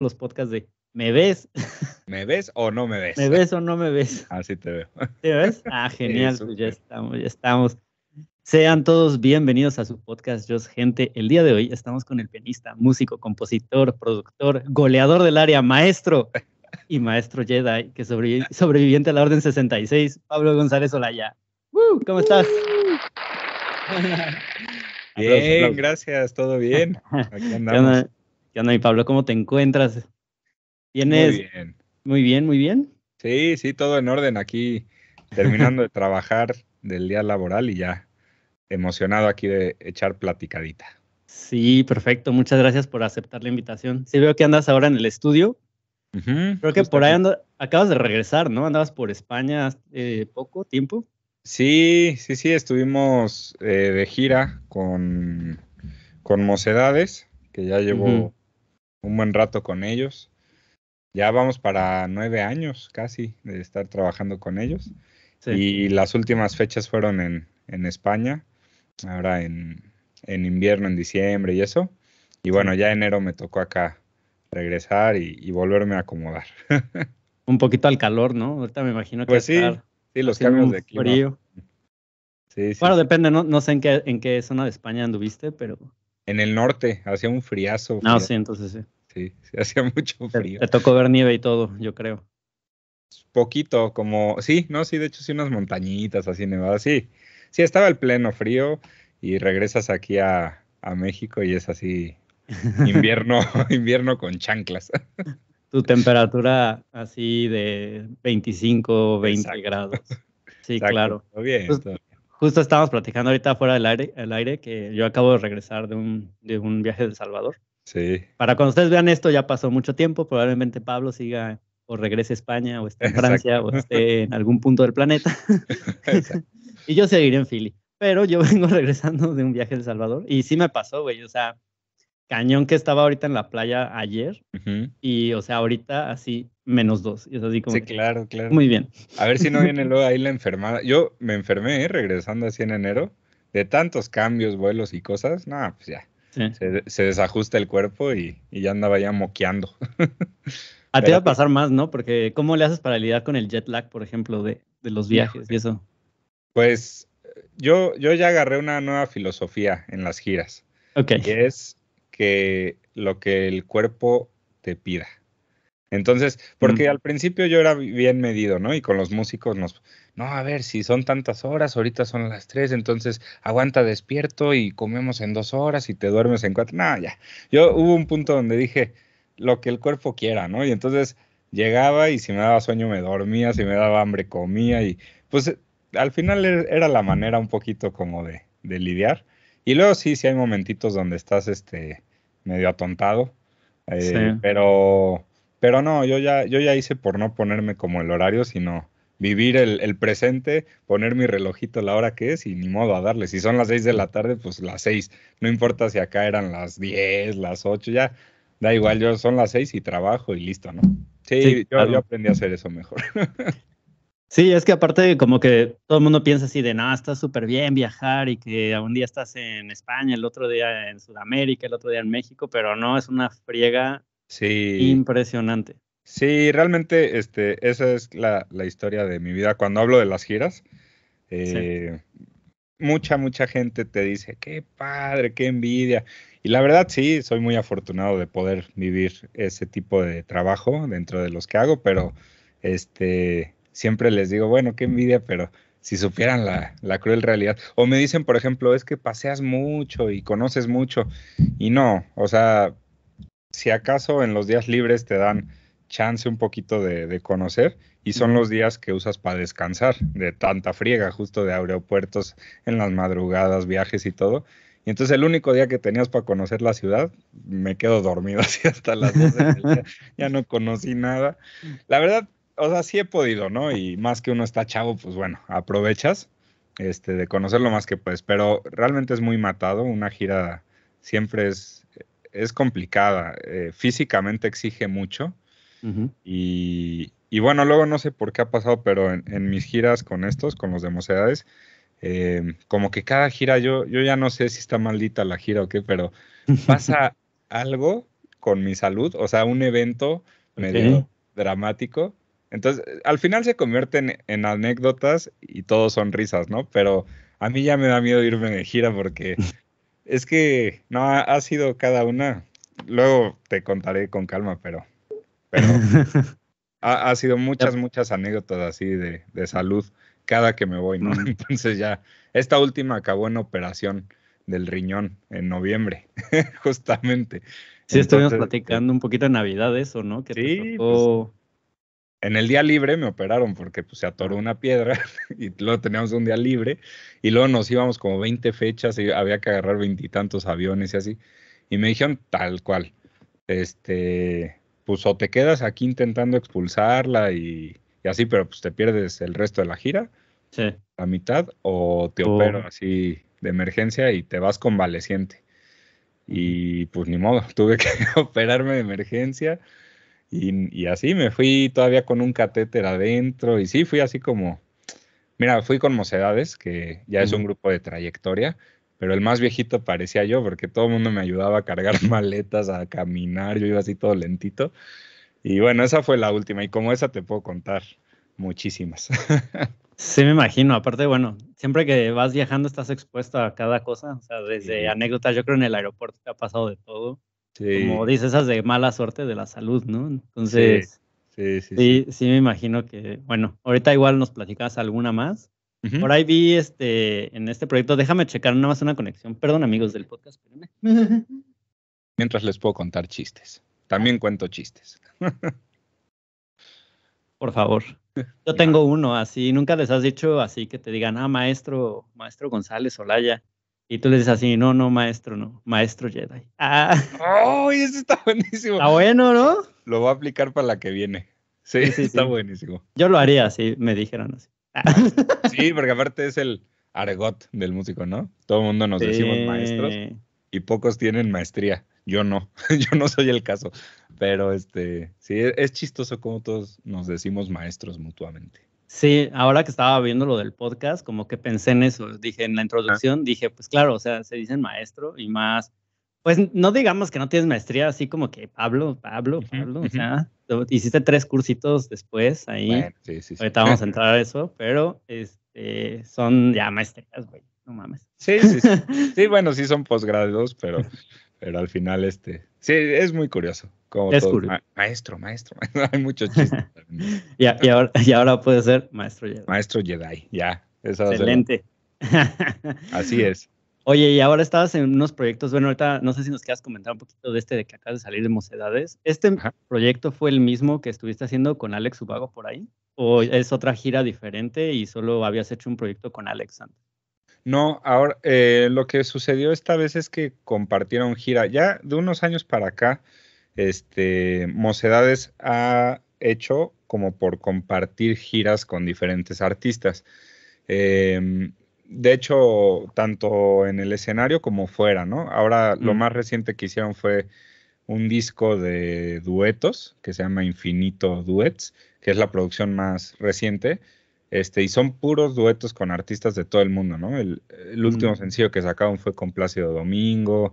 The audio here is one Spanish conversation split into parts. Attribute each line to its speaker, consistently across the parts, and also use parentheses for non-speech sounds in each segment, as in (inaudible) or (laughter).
Speaker 1: los podcasts de ¿Me ves? (laughs) ¿Me ves o no me ves? ¿Me
Speaker 2: ves o no me ves? Así (laughs) ah, te veo. ¿Te
Speaker 1: ves? Ah, (laughs) genial, pues ya
Speaker 2: estamos, ya estamos. Sean todos bienvenidos a su podcast Yo Gente. El día de hoy estamos con el pianista, músico, compositor, productor, goleador del área, maestro y maestro Jedi, que sobreviviente a la Orden 66, Pablo González Olaya. ¡Woo! ¿Cómo estás?
Speaker 1: bien, gracias, todo bien.
Speaker 2: Aquí andamos.
Speaker 1: ¿Qué onda, Pablo? ¿Cómo te encuentras? ¿Tienes... Muy bien. Muy bien, muy bien. Sí, sí, todo en orden aquí, terminando de trabajar del día laboral y ya emocionado aquí de echar platicadita.
Speaker 2: Sí, perfecto. Muchas gracias por
Speaker 1: aceptar la invitación.
Speaker 2: Sí, veo que andas ahora en el estudio. Creo que por ahí ando, acabas de regresar, ¿no? Andabas por España
Speaker 1: eh, poco tiempo. Sí, sí, sí, estuvimos eh, de gira con, con Mocedades, que ya llevo un buen rato con ellos. Ya vamos para nueve años casi de estar trabajando con ellos. Y las últimas fechas fueron en, España, ahora en, invierno, en diciembre y eso. Y bueno, ya enero me tocó acá regresar y, volverme a acomodar.
Speaker 2: (laughs) un poquito al calor, ¿no? Ahorita me imagino que... Pues sí, los cambios de clima. Bueno, depende, no, no sé qué, en qué zona de España
Speaker 1: anduviste, pero en el norte, hacía un friazo. No, ah, sí, entonces sí. Sí, hacía mucho frío. Te, tocó ver nieve y todo, yo creo. Poquito, como, sí, no, sí, de hecho sí unas montañitas así nevadas, sí. Sí, estaba el pleno frío y regresas aquí a, México y es así (laughs) invierno, (laughs) invierno con chanclas.
Speaker 2: Tu temperatura así de 25, 20 grados. Sí, claro. claro. Bien, pues Justo estábamos platicando ahorita fuera del aire, el aire que yo acabo de regresar de un, de un viaje de Salvador. Sí. Para cuando ustedes vean esto, ya pasó mucho tiempo. Probablemente Pablo siga o regrese a España o esté en Francia o esté en algún punto del planeta. (laughs) (laughs) y yo seguiré en Philly. Pero yo (laughs) vengo regresando de un viaje de Salvador y sí me pasó, güey. O sea, cañón que estaba ahorita en la playa ayer
Speaker 1: y, o sea, ahorita así menos dos. Y es así como. Sí, claro, claro. Muy bien. A ver si no viene (laughs) luego ahí la enfermada. Yo me enfermé ¿eh? regresando así en enero. De tantos cambios, vuelos y cosas, nada, pues ya. Se, desajusta el cuerpo y, ya andaba ya moqueando. (laughs) a ti va a pasar más, ¿no? Porque ¿cómo le haces para lidiar con el jet lag, por ejemplo, de, los viajes y eso? Pues yo, yo ya agarré una nueva filosofía en las giras. Que es que lo que el cuerpo te pida. Entonces, porque mm. al principio yo era bien medido, ¿no? Y con los músicos nos, no, a ver, si son tantas horas, ahorita son las tres, entonces aguanta despierto y comemos en dos horas y te duermes en cuatro. No, ya. Yo hubo un punto donde dije lo que el cuerpo quiera, ¿no? Y entonces llegaba y si me daba sueño me dormía, si me daba hambre comía y pues al final er-, era la manera un poquito como de, de lidiar. Y luego sí, sí hay momentitos donde estás este medio atontado, eh, pero pero no, yo ya, yo ya hice por no ponerme como el horario, sino vivir el, presente, poner mi relojito la hora que es y ni modo a darle. Si son las seis de la tarde, pues las seis. No importa si acá eran las 10, las 8, ya da igual, yo son las seis y trabajo y listo, ¿no? Sí, yo, aprendí a hacer eso mejor. (laughs)
Speaker 2: sí, es que aparte como que todo el mundo piensa así de, nada está súper bien viajar y que un día estás en España, el otro día en Sudamérica, el otro día en México, pero no, es una friega
Speaker 1: Sí. Impresionante. Sí, realmente este, esa es la, historia de mi vida. Cuando hablo de las giras, eh, mucha, mucha gente te dice, qué padre, qué envidia. Y la verdad sí, soy muy afortunado de poder vivir ese tipo de trabajo dentro de los que hago, pero este, siempre les digo, bueno, qué envidia, pero si supieran la, la, cruel realidad. O me dicen, por ejemplo, es que paseas mucho y conoces mucho. Y no, o sea, si acaso en los días libres te dan chance un poquito de, conocer y son los días que usas para descansar de tanta friega, justo de aeropuertos, en las madrugadas, viajes y todo. Y entonces el único día que tenías para conocer la ciudad, me quedo dormido (laughs) así hasta las 12 del día. Ya no conocí nada. La verdad, o sea, sí he podido, ¿no? Y más que uno está chavo, pues bueno, aprovechas este, de conocer lo más que puedes. Pero realmente es muy matado. Una gira siempre es es complicada, eh, físicamente exige mucho. y, bueno, luego no sé por qué ha pasado, pero en, mis giras con estos, con los de mocedades, eh, como que cada gira, yo, yo ya no sé si está maldita la gira o qué, pero (laughs) pasa algo con mi salud, o sea, un evento medio dramático. Entonces, al final se convierten en, anécdotas y todo son risas, ¿no? Pero a mí ya me da miedo irme de gira porque (laughs) Es que no ha sido cada una. Luego te contaré con calma, pero,
Speaker 3: pero (laughs)
Speaker 1: ha, sido muchas, muchas anécdotas así de, salud cada que me voy, ¿no? Entonces ya, esta última acabó en operación del riñón en noviembre, (laughs) justamente. Sí, estuvimos platicando un poquito de Navidad eso, ¿no? Que sí, pues, en el día libre me operaron porque pues, se atoró una piedra (laughs) y luego teníamos un día libre y luego nos íbamos como 20 fechas y había que agarrar veintitantos aviones y así. Y me dijeron tal cual, este, pues o te quedas aquí intentando expulsarla y, así, pero pues te pierdes el resto de la gira, la mitad, o te oh. opero así de emergencia y te vas convaleciente. Y pues ni modo, (laughs) tuve que (laughs) operarme de emergencia y, así me fui todavía con un catéter adentro y sí, fui así como, mira, fui con Mocedades, que ya es un grupo de trayectoria, pero el más viejito parecía yo porque todo el mundo me ayudaba a cargar (laughs) maletas, a caminar, yo iba así todo lentito. Y bueno, esa fue la última y como esa te puedo contar muchísimas. (laughs) Sí, me imagino. Aparte, bueno,
Speaker 2: siempre que vas viajando estás expuesto a cada cosa. O sea, desde anécdotas, yo creo en el aeropuerto te ha pasado de todo. Como dices, esas de mala suerte de la salud, ¿no? Entonces, sí, sí, sí, sí. me imagino que, bueno, ahorita igual nos platicas alguna más. Por ahí vi este en este proyecto, déjame checar nada más una conexión. Perdón, amigos del
Speaker 1: podcast, (laughs) Mientras les puedo contar chistes. También cuento chistes. (laughs) Por favor. Yo tengo uno así, nunca les
Speaker 2: has dicho así que te digan, ah, maestro, maestro González Olaya, y tú le dices así, no, no, maestro, no, maestro Jedi. ¡Ah! eso está buenísimo! Está bueno, ¿no? Lo
Speaker 1: voy a aplicar para la que viene. Sí, sí, está buenísimo. Yo lo haría si me dijeran así. Ah. (laughs) Sí, porque aparte es el argot del músico, ¿no? Todo el mundo nos decimos maestros y pocos tienen maestría. Yo no, (laughs) yo no soy el caso. Pero este, sí, es chistoso cómo todos nos decimos maestros mutuamente.
Speaker 2: Sí, ahora que estaba viendo lo del podcast, como que pensé en eso, dije en la introducción, dije, pues claro, o sea, se dicen maestro y más, pues no digamos que no tienes maestría, así como que Pablo, Pablo, Pablo, o sea, hiciste tres cursitos después ahí. sí, sí, sí. Ahorita vamos a (laughs) entrar a eso, pero
Speaker 1: este, son ya maestrías, güey, no mames. Sí, sí, sí. (laughs) sí bueno, sí son posgrados, pero pero al final este, sí, es muy curioso. Como maestro, maestro, (laughs) hay muchos chistes. (laughs) y, y, ahora, y ahora puede ser maestro Jedi. Maestro Jedi,
Speaker 2: ya. Excelente. (laughs) Así es. Oye, y ahora estabas en unos proyectos, bueno, ahorita no sé si nos quieras comentar un poquito de este de que acabas de salir de Mocedades. ¿Este proyecto fue el mismo que estuviste haciendo con Alex Ubago por ahí? ¿O es otra gira diferente y solo habías hecho un proyecto con Alex antes?
Speaker 1: No, ahora eh, lo que sucedió esta vez es que compartieron gira. Ya de unos años para acá, este, Mocedades ha hecho como por compartir giras con diferentes artistas. Em, de hecho, tanto en el escenario como fuera, ¿no? Ahora lo más reciente que hicieron fue un disco de duetos que se llama Infinito Duets, que es la producción más reciente este, y son puros duetos con artistas de todo el mundo, ¿no? El, último mm. sencillo que sacaron fue con Plácido Domingo,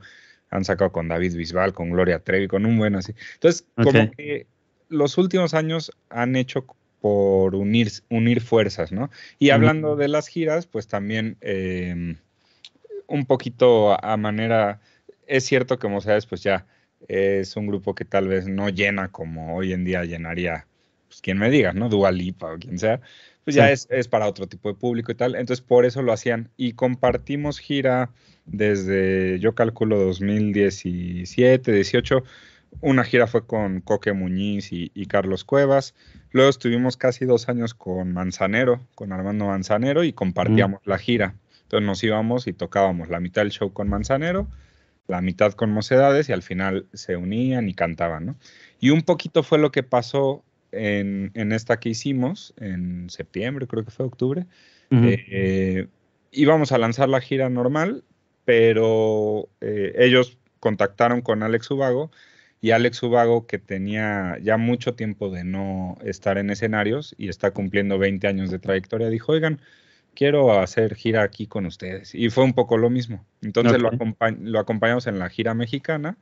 Speaker 1: han sacado con David Bisbal, con Gloria Trevi, con un buen así. Entonces, como que los últimos años han hecho por unir, unir fuerzas, ¿no? Y hablando de las giras, pues también em, un poquito a manera, es cierto que sea pues ya es un grupo que tal vez no llena como hoy en día llenaría, pues quien me diga, ¿no? Dua Lipa o quien sea, pues ya es, para otro tipo de público y tal. Entonces por eso lo hacían. Y compartimos gira desde, yo calculo, 2017, 18. Una gira fue con Coque Muñiz y, Carlos Cuevas. Luego estuvimos casi dos años con Manzanero, con Armando Manzanero, y compartíamos mm. la gira. Entonces nos íbamos y tocábamos la mitad del show con Manzanero, la mitad con Mocedades, y al final se unían y cantaban, ¿no? Y un poquito fue lo que pasó en, esta que hicimos, en septiembre, creo que fue octubre, eh, íbamos a lanzar la gira normal, pero eh, ellos contactaron con Alex Ubago y Alex Ubago, que tenía ya mucho tiempo de no estar en escenarios y está cumpliendo 20 años de trayectoria, dijo, oigan, quiero hacer gira aquí con ustedes. Y fue un poco lo mismo. Entonces lo, acompañamos en la gira mexicana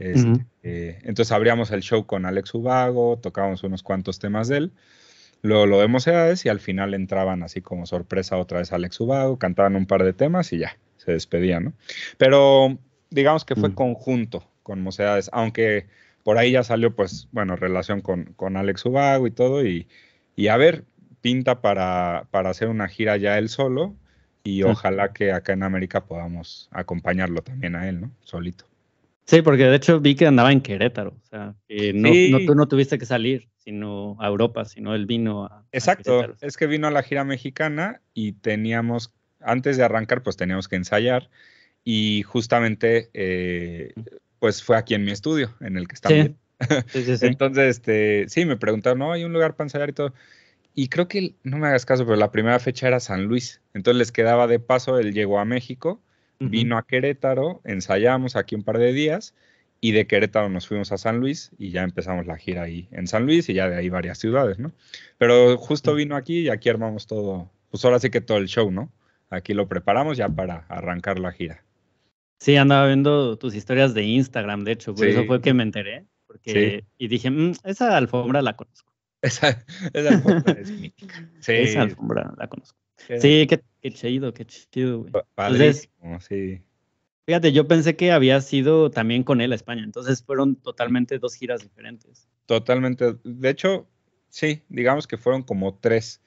Speaker 1: este, entonces abríamos el show con Alex Ubago, tocábamos unos cuantos temas de él. Luego lo de Moseades y al final entraban así como sorpresa otra vez Alex Ubago, cantaban un par de temas y ya, se despedían, ¿no? Pero digamos que fue conjunto con Mocedades, aunque por ahí ya salió, pues, bueno, relación con, Alex Ubago y todo, y, a ver, pinta para, para, hacer una gira ya él solo, y ojalá que acá en América podamos acompañarlo también a él, ¿no? Solito.
Speaker 2: Sí, porque de hecho vi que andaba en Querétaro, o sea, no, tú no
Speaker 1: tuviste que salir sino a Europa, sino él vino a... Exacto, es que vino a la gira mexicana y teníamos, antes de arrancar, pues teníamos que ensayar y justamente, eh, pues fue aquí en mi estudio, en el que estaba. Entonces, este, sí, me preguntaron, ¿no hay un lugar para ensayar y todo? Y creo que, no me hagas caso, pero la primera fecha era San Luis, entonces les quedaba de paso, él llegó a México Vino a Querétaro, ensayamos aquí un par de días y de Querétaro nos fuimos a San Luis y ya empezamos la gira ahí en San Luis y ya de ahí varias ciudades, ¿no? Pero justo vino aquí y aquí armamos todo, pues ahora sí que todo el show, ¿no? Aquí lo preparamos ya para arrancar la gira. Sí, andaba viendo tus historias de Instagram, de hecho, por eso fue que me enteré. Porque, Y dije, mm,
Speaker 2: esa alfombra la conozco. (laughs) Esa, esa alfombra es mítica. (laughs) Sí. Esa alfombra la conozco. Sí, qué, chido, qué chido, güey. Fíjate, yo pensé que había sido también con él a España, entonces fueron totalmente dos giras diferentes.
Speaker 1: Totalmente. De hecho, sí, digamos que fueron como tres.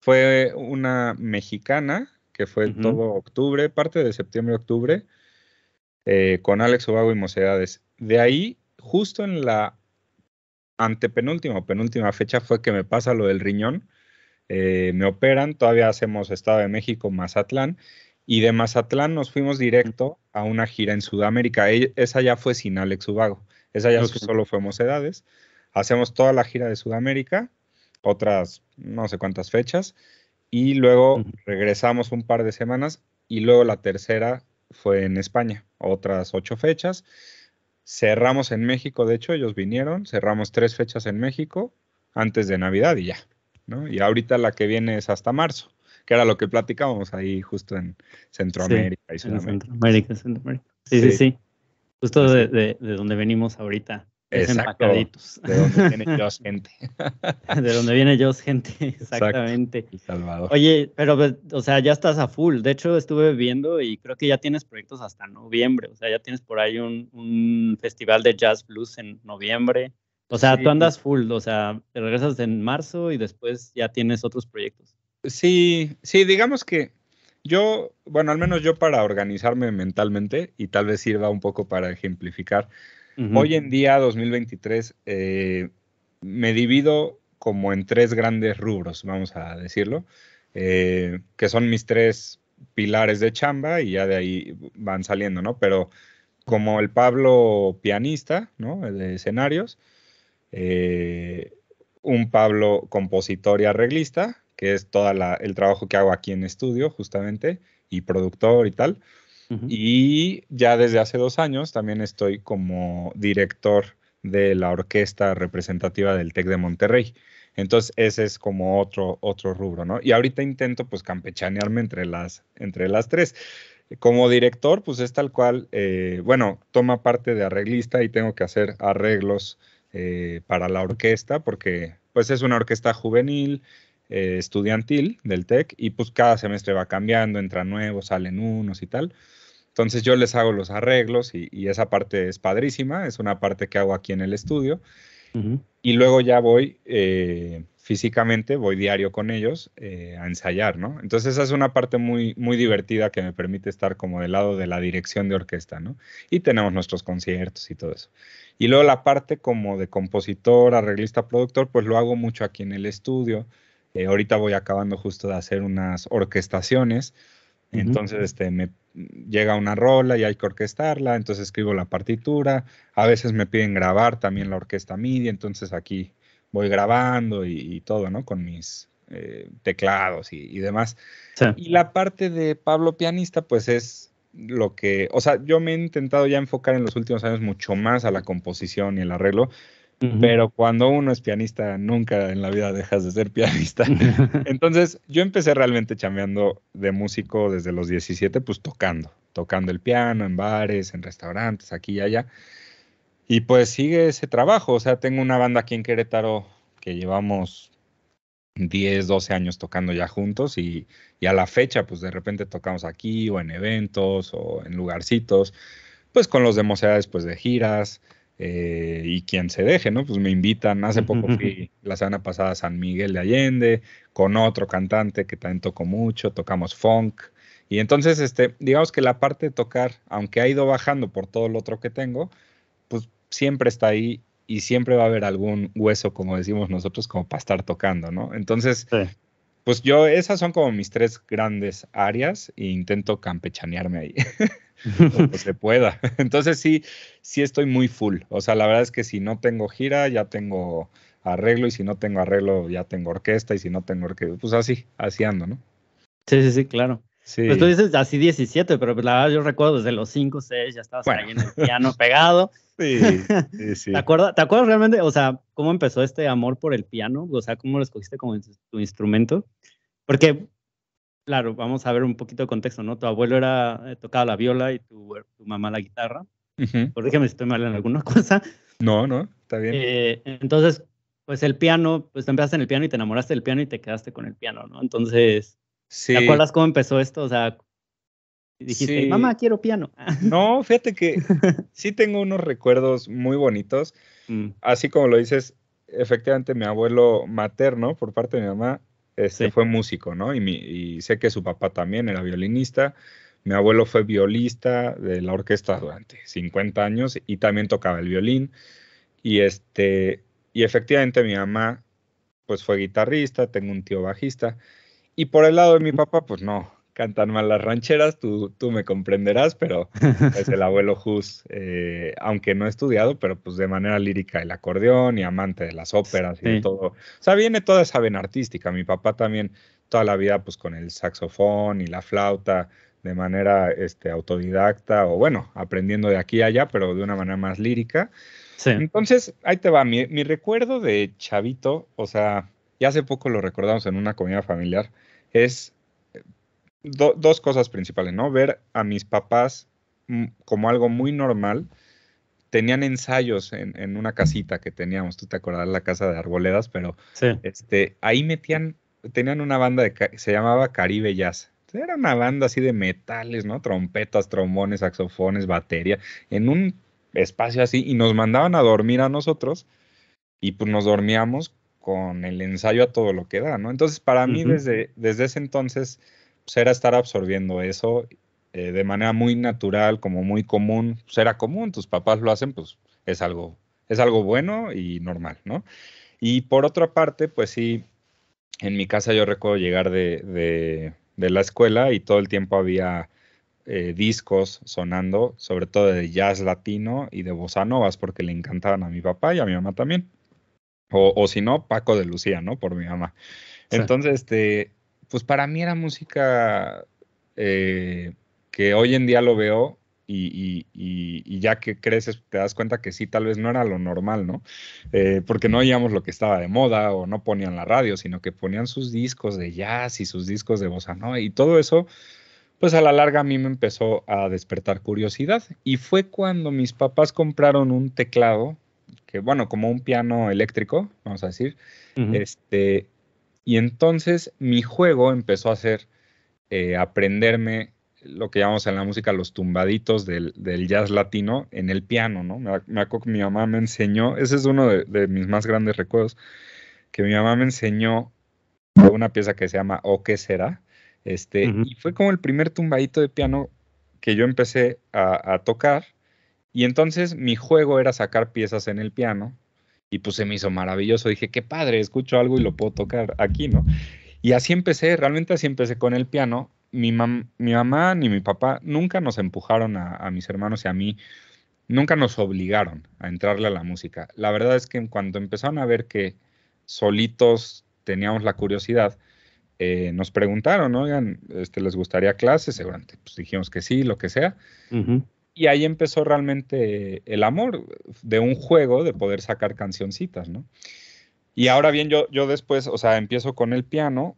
Speaker 1: Fue una mexicana, que fue todo octubre, parte de septiembre-octubre, eh, con Alex Obago y Mocedades. De ahí, justo en la antepenúltima o penúltima fecha, fue que me pasa lo del riñón eh, me operan, todavía hacemos Estado de México, Mazatlán, y de Mazatlán nos fuimos directo a una gira en Sudamérica. Esa ya fue sin Alex Ubago, esa ya solo fue edades, Hacemos toda la gira de Sudamérica, otras no sé cuántas fechas, y luego regresamos un par de semanas y luego la tercera fue en España, otras ocho fechas. Cerramos en México, de hecho, ellos vinieron, cerramos tres fechas en México antes de Navidad y ya, y ahorita la que viene es hasta marzo, que era lo que platicábamos ahí justo en Centroamérica sí, y Centroamérica, Centroamérica. Sí, sí, sí. Justo de, donde venimos ahorita.
Speaker 2: Exacto. (laughs) (laughs) De donde viene Joss, gente. de donde viene Joss, gente, exactamente.
Speaker 1: El Salvador. Oye,
Speaker 2: pero, o sea, ya estás a full. De hecho, estuve viendo y creo que ya tienes proyectos hasta noviembre. O sea, ya tienes por ahí un, un festival de jazz blues en noviembre. O sea, tú pues andas
Speaker 1: full, o sea, te regresas en marzo y después ya tienes otros proyectos. Sí, sí, digamos que yo, bueno, al menos yo para organizarme mentalmente y tal vez sirva un poco para ejemplificar. Hoy en día, 2023, eh, me divido como en tres grandes rubros, vamos a decirlo, eh, que son mis tres pilares de chamba y ya de ahí van saliendo, ¿no? Pero como el Pablo pianista, ¿no? De escenarios, eh, un Pablo compositor y arreglista, que es todo el trabajo que hago aquí en estudio, justamente, y productor y tal. Y ya desde hace dos años también estoy como director de la orquesta representativa del TEC de Monterrey. Entonces, ese es como otro, otro rubro, ¿no? Y ahorita intento, pues, campechanearme entre las, entre las tres. Como director, pues es tal cual, eh, bueno, toma parte de arreglista y tengo que hacer arreglos eh, para la orquesta, porque pues es una orquesta juvenil, eh, estudiantil del TEC, y pues cada semestre va cambiando, entran nuevos, salen unos y tal. Entonces yo les hago los arreglos y, esa parte es padrísima, es una parte que hago aquí en el estudio. Y luego ya voy eh, físicamente, voy diario con ellos eh, a ensayar, ¿no? Entonces esa es una parte muy, muy divertida que me permite estar como del lado de la dirección de orquesta, ¿no? Y tenemos nuestros conciertos y todo eso. Y luego la parte como de compositor, arreglista, productor, pues lo hago mucho aquí en el estudio. Eh, ahorita voy acabando justo de hacer unas orquestaciones. Entonces, este, me llega una rola y hay que orquestarla, entonces escribo la partitura. A veces me piden grabar también la orquesta MIDI, entonces aquí voy grabando y, todo, ¿no? Con mis eh, teclados y, demás. Y la parte de Pablo Pianista, pues es lo que, o sea, yo me he intentado ya enfocar en los últimos años mucho más a la composición y el arreglo, pero cuando uno es pianista, nunca en la vida dejas de ser pianista. (laughs) Entonces, yo empecé realmente chambeando de músico desde los 17, pues tocando, tocando el piano en bares, en restaurantes, aquí y allá. Y pues sigue ese trabajo, o sea, tengo una banda aquí en Querétaro que llevamos 10, 12 años tocando ya juntos y, a la fecha, pues de repente tocamos aquí o en eventos o en lugarcitos, pues con los de mocedades, pues de giras eh, y quien se deje, ¿no? Pues me invitan. Hace poco fui la semana pasada a San Miguel de Allende con otro cantante que también tocó mucho, tocamos funk. Y entonces, este, digamos que la parte de tocar, aunque ha ido bajando por todo lo otro que tengo, pues siempre está ahí y siempre va a haber algún hueso, como decimos nosotros, como para estar tocando, ¿no? Entonces, pues yo, esas son como mis tres grandes áreas e intento campechanearme ahí. como (laughs) se pueda. (laughs) Entonces sí, sí estoy muy full. O sea, la verdad es que si no tengo gira, ya tengo arreglo, y si no tengo arreglo, ya tengo orquesta, y si no tengo orquesta, pues así, así ando, ¿no? Sí, sí, sí, claro. Sí. Pues tú
Speaker 2: dices así 17, pero pues, la verdad yo recuerdo desde los 5, 6 ya estabas bueno. en el piano pegado. (laughs) Sí, sí, ¿Te, acuerdas, realmente, o sea, cómo empezó este amor por el piano? O sea, ¿cómo lo escogiste como tu instrumento? Porque, claro, vamos a ver un poquito de contexto, ¿no? Tu abuelo era, eh, tocaba la viola y tu, tu mamá la guitarra.
Speaker 1: Por -huh.
Speaker 2: si estoy mal en alguna (laughs) cosa. No, no, está bien. Eh, entonces, pues el piano, pues te empezaste en el piano y te enamoraste del piano y te quedaste con el piano, ¿no? Entonces,
Speaker 1: sí. ¿te acuerdas cómo empezó esto? O sea, dijiste, mamá, quiero piano. (laughs) No, fíjate que sí tengo unos recuerdos muy bonitos. Mm. Así como lo dices, efectivamente mi abuelo materno, por parte de mi mamá, este, fue músico, ¿no? Y, y, sé que su papá también era violinista. Mi abuelo fue violista de la orquesta durante 50 años y también tocaba el violín. Y, este, y efectivamente mi mamá pues fue guitarrista, tengo un tío bajista. Y por el lado de mi papá, pues no, cantan mal las rancheras, tú, tú me comprenderás, pero
Speaker 3: es pues, el
Speaker 1: abuelo Hus, eh, aunque no he estudiado, pero pues de manera lírica el acordeón y amante de las óperas y todo. O sea, viene toda esa vena artística. Mi papá también toda la vida pues con el saxofón y la flauta de manera este, autodidacta o bueno, aprendiendo de aquí a allá, pero de una manera más lírica. Entonces, ahí te va, mi, mi recuerdo de Chavito, o sea, ya hace poco lo recordamos en una comida familiar, es dos cosas principales, ¿no? Ver a mis papás mm, como algo muy normal. Tenían ensayos en, una casita que teníamos, tú te acordarás, la casa de arboledas, pero este, ahí metían, tenían una banda que se llamaba Caribe Jazz. Era una banda así de metales, ¿no? Trompetas, trombones, saxofones, batería, en un espacio así, y nos mandaban a dormir a nosotros, y pues nos dormíamos con el ensayo a todo lo que da, ¿no? Entonces, para mí desde, desde ese entonces será estar absorbiendo eso eh, de manera muy natural, como muy común. será común, tus papás lo hacen, pues es algo, es algo bueno y normal, ¿no? Y por otra parte, pues sí, en mi casa yo recuerdo llegar de, la escuela y todo el tiempo había eh, discos sonando, sobre todo de jazz latino y de bossa novas, porque le encantaban a mi papá y a mi mamá también. O, si no, Paco de Lucía, ¿no? Por mi mamá. Entonces, este, pues para mí era música eh, que hoy en día lo veo y, ya que creces te das cuenta que sí, tal vez no era lo normal, ¿no? Eh, porque no oíamos lo que estaba de moda o no ponían la radio, sino que ponían sus discos de jazz y sus discos de bossa ¿no? y todo eso, pues a la larga a mí me empezó a despertar curiosidad y fue cuando mis papás compraron un teclado, que bueno, como un piano eléctrico, vamos a decir, este, y entonces mi juego empezó a ser eh, aprenderme lo que llamamos en la música los tumbaditos del, jazz latino en el piano, ¿no? Me, acuerdo que mi mamá me enseñó, ese es uno de, mis más grandes recuerdos, que mi mamá me enseñó una pieza que se llama O qué será, este, y fue como el primer tumbadito de piano que yo empecé a, a tocar, y entonces mi juego era sacar piezas en el piano y pues se me hizo maravilloso. Dije, qué padre, escucho algo y lo puedo tocar aquí, ¿no? Y así empecé, realmente así empecé con el piano. Mi, mi mamá ni mi papá nunca nos empujaron a, mis hermanos y a mí, nunca nos obligaron a entrarle a la música. La verdad es que cuando empezaron a ver que solitos teníamos la curiosidad, eh, nos preguntaron, oigan, este, ¿les gustaría clases? Seguramente, pues dijimos que sí, lo que sea. Y ahí empezó realmente el amor de un juego de poder sacar cancioncitas, ¿no? Y ahora bien, yo, yo después, o sea, empiezo con el piano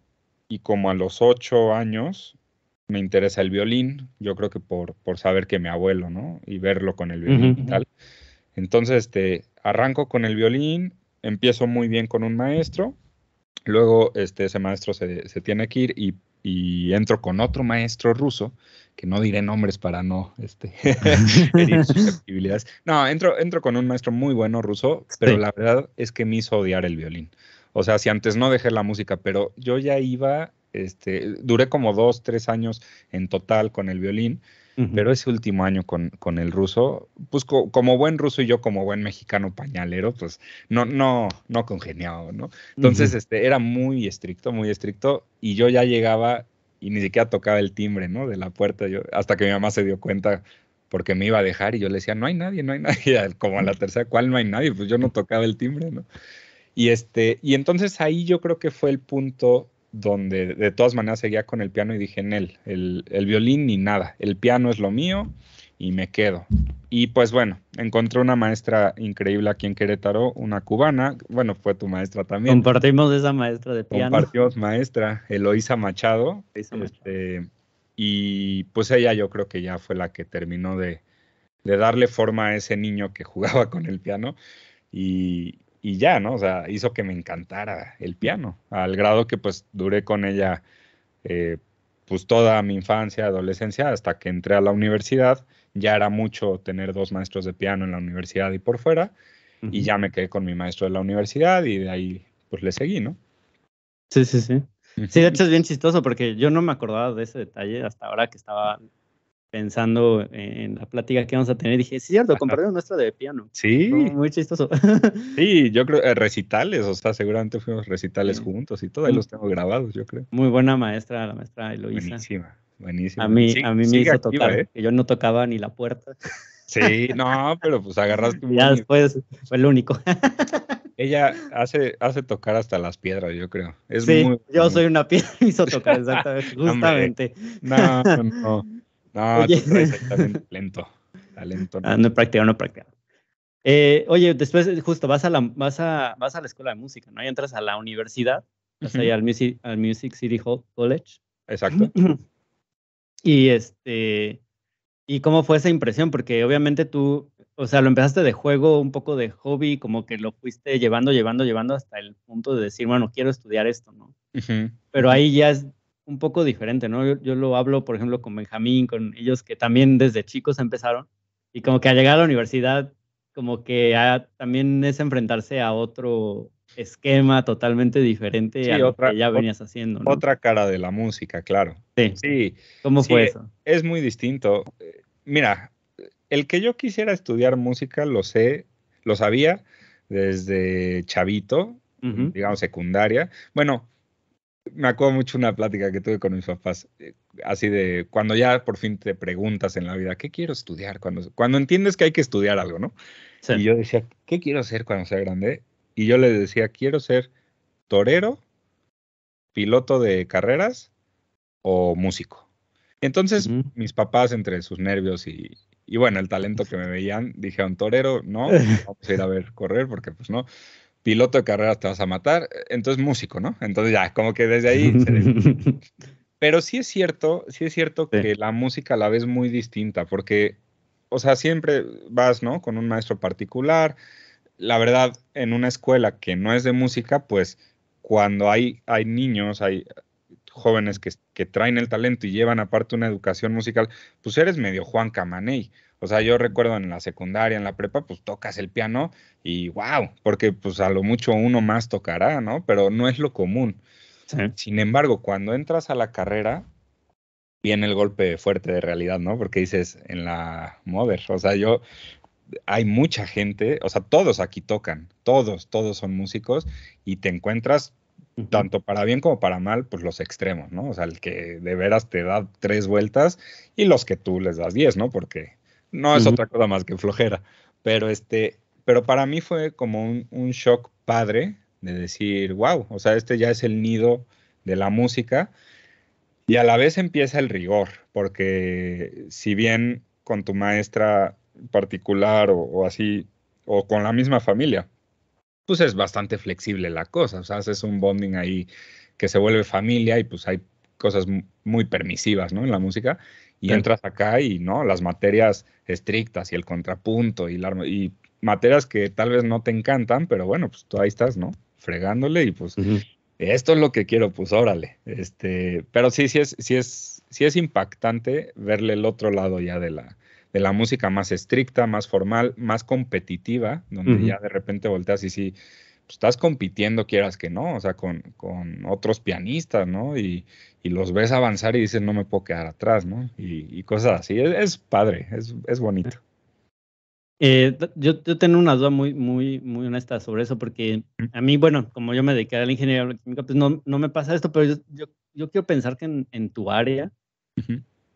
Speaker 1: y como a los ocho años me interesa el violín, yo creo que por, saber que mi abuelo, ¿no? Y verlo con el violín y tal. Entonces, este, arranco con el violín, empiezo muy bien con un maestro, luego este, ese maestro se, tiene que ir y, y, entro con otro maestro ruso que no diré nombres para no este, (laughs) susceptibilidades. No, entro, entro con un maestro muy bueno ruso, pero la verdad es que me hizo odiar el violín. O sea, si antes no dejé la música, pero yo ya iba, este, duré como dos, tres años en total con el violín, pero ese último año con, con el ruso, pues como buen ruso y yo como buen mexicano pañalero, pues no, no, no congeniado, ¿no? Entonces, este, era muy estricto, muy estricto, y yo ya llegaba y ni siquiera tocaba el timbre, ¿no? De la puerta, yo, hasta que mi mamá se dio cuenta porque me iba a dejar y yo le decía, no hay nadie, no hay nadie, (laughs) como a la tercera, cual no hay nadie? Pues yo no tocaba el timbre, ¿no? Y, este, y entonces ahí yo creo que fue el punto donde de todas maneras seguía con el piano y dije, en él, el, el violín ni nada, el piano es lo mío y me quedo. Y pues bueno, encontré una maestra increíble aquí en Querétaro, una cubana, bueno, fue tu maestra también. Compartimos
Speaker 2: esa maestra de piano.
Speaker 1: Compartimos maestra, Eloísa Machado. Eloisa Machado. Este, y pues ella yo creo que ya fue la que terminó de, de darle forma a ese niño que jugaba con el piano. Y, y ya, ¿no? O sea, hizo que me encantara el piano, al grado que pues duré con ella eh, pues toda mi infancia, adolescencia, hasta que entré a la universidad ya era mucho tener dos maestros de piano en la universidad y por fuera, y ya me quedé con mi maestro de la universidad y de ahí pues le seguí, ¿no? Sí, sí, sí. Sí, de hecho es bien chistoso porque yo no
Speaker 2: me acordaba de ese detalle hasta ahora que estaba pensando en la plática que vamos a tener.
Speaker 1: Dije, sí, cierto, compré un maestro de piano. Sí. muy chistoso. Sí, yo creo, eh, recitales, o sea, seguramente fuimos recitales juntos y todo, ahí los tengo grabados, yo creo. Muy buena maestra, la maestra Eloisa. Buenísimo. A mí, a mí me hizo tocar, ¿eh?
Speaker 2: que yo no tocaba ni la puerta.
Speaker 1: Sí, no, pero pues agarraste (laughs) Ya después fue el único. (laughs) Ella hace, hace tocar hasta las piedras, yo creo. sí,
Speaker 2: yo soy una piedra me hizo tocar, (laughs) exactamente. justamente. No, no, no, Oye. exactamente
Speaker 1: lento. Ah,
Speaker 2: no. no he practicado, no he practicado. Eh, oye, después justo vas a, la, vas, a, vas a la escuela de música, ¿no? Y entras a la universidad, vas ahí al Music, al Music City Hall College. Exacto. (clears throat) Y este, ¿y cómo fue esa impresión? Porque obviamente tú, o sea, lo empezaste de juego, un poco de hobby, como que lo fuiste llevando, llevando, llevando hasta el punto de decir, bueno, quiero estudiar esto, ¿no? Pero ahí ya es un poco diferente, ¿no? Yo, lo hablo, por ejemplo, con Benjamín, con ellos que también desde chicos empezaron y como que al llegar a la universidad, como que también es enfrentarse a otro, esquema totalmente diferente a lo que ya venías haciendo. Otra
Speaker 1: cara de la música, claro. Sí. sí ¿Cómo fue eso? Es muy distinto. Eh, mira, el que yo quisiera estudiar música lo sé, lo sabía desde chavito, digamos secundaria. Bueno, me acuerdo mucho una plática que tuve con mis papás, eh, así de cuando ya por fin te preguntas en la vida, ¿qué quiero estudiar? Cuando, cuando entiendes que hay que estudiar algo, ¿no? Y yo decía, ¿qué quiero hacer cuando sea grande? y yo le decía, quiero ser torero, piloto de carreras o músico. Entonces, mis papás, entre sus nervios y, bueno, el talento que me veían, dijeron, torero, no, (laughs) vamos a ir a ver correr, porque pues no, piloto de carreras te vas a matar, entonces músico, ¿no? Entonces ya, como que desde ahí...
Speaker 3: (laughs)
Speaker 1: Pero sí es cierto, sí es cierto que la música la ves muy distinta, porque, o sea, siempre vas, ¿no? Con un maestro particular, la verdad, en una escuela que no es de música, pues cuando hay, hay niños, hay jóvenes que, traen el talento y llevan aparte una educación musical, pues eres medio Juan Camaney. O sea, yo recuerdo en la secundaria, en la prepa, pues tocas el piano y wow, porque pues a lo mucho uno más tocará, ¿no? Pero no es lo común. Sin embargo, cuando entras a la carrera, viene el golpe fuerte de realidad, ¿no? Porque dices, en la mover, o sea, yo hay mucha gente, o sea, todos aquí tocan, todos, todos son músicos y te encuentras tanto para bien como para mal, pues los extremos, ¿no? O sea, el que de veras te da tres vueltas y los que tú les das diez, ¿no? Porque no es otra cosa más que flojera. Pero este, pero para mí fue como un, un, shock padre de decir, wow, o sea, este ya es el nido de la música y a la vez empieza el rigor, porque si bien con tu maestra particular o, así, o con la misma familia, pues es bastante flexible la cosa. O sea, haces un bonding ahí que se vuelve familia y pues hay cosas muy permisivas, ¿no? En la música. Y entras acá y, ¿no? Las materias estrictas y el contrapunto y, la, y materias que tal vez no te encantan, pero bueno, pues tú ahí estás, ¿no? Fregándole y pues esto es lo que quiero, pues órale. Este, pero sí, sí es, sí es, sí es impactante verle el otro lado ya de la, de la música más estricta, más formal, más competitiva, donde ya de repente volteas y si pues, estás compitiendo, quieras que no, o sea, con, otros pianistas, ¿no? Y, los ves avanzar y dices, no me puedo quedar atrás, ¿no? Y, cosas así. Es, padre, es, bonito.
Speaker 2: Eh, yo, tengo una duda muy, muy, muy honesta sobre eso, porque a mí, bueno, como yo me dediqué a la pues no, no me pasa esto, pero yo, quiero pensar que en, tu área,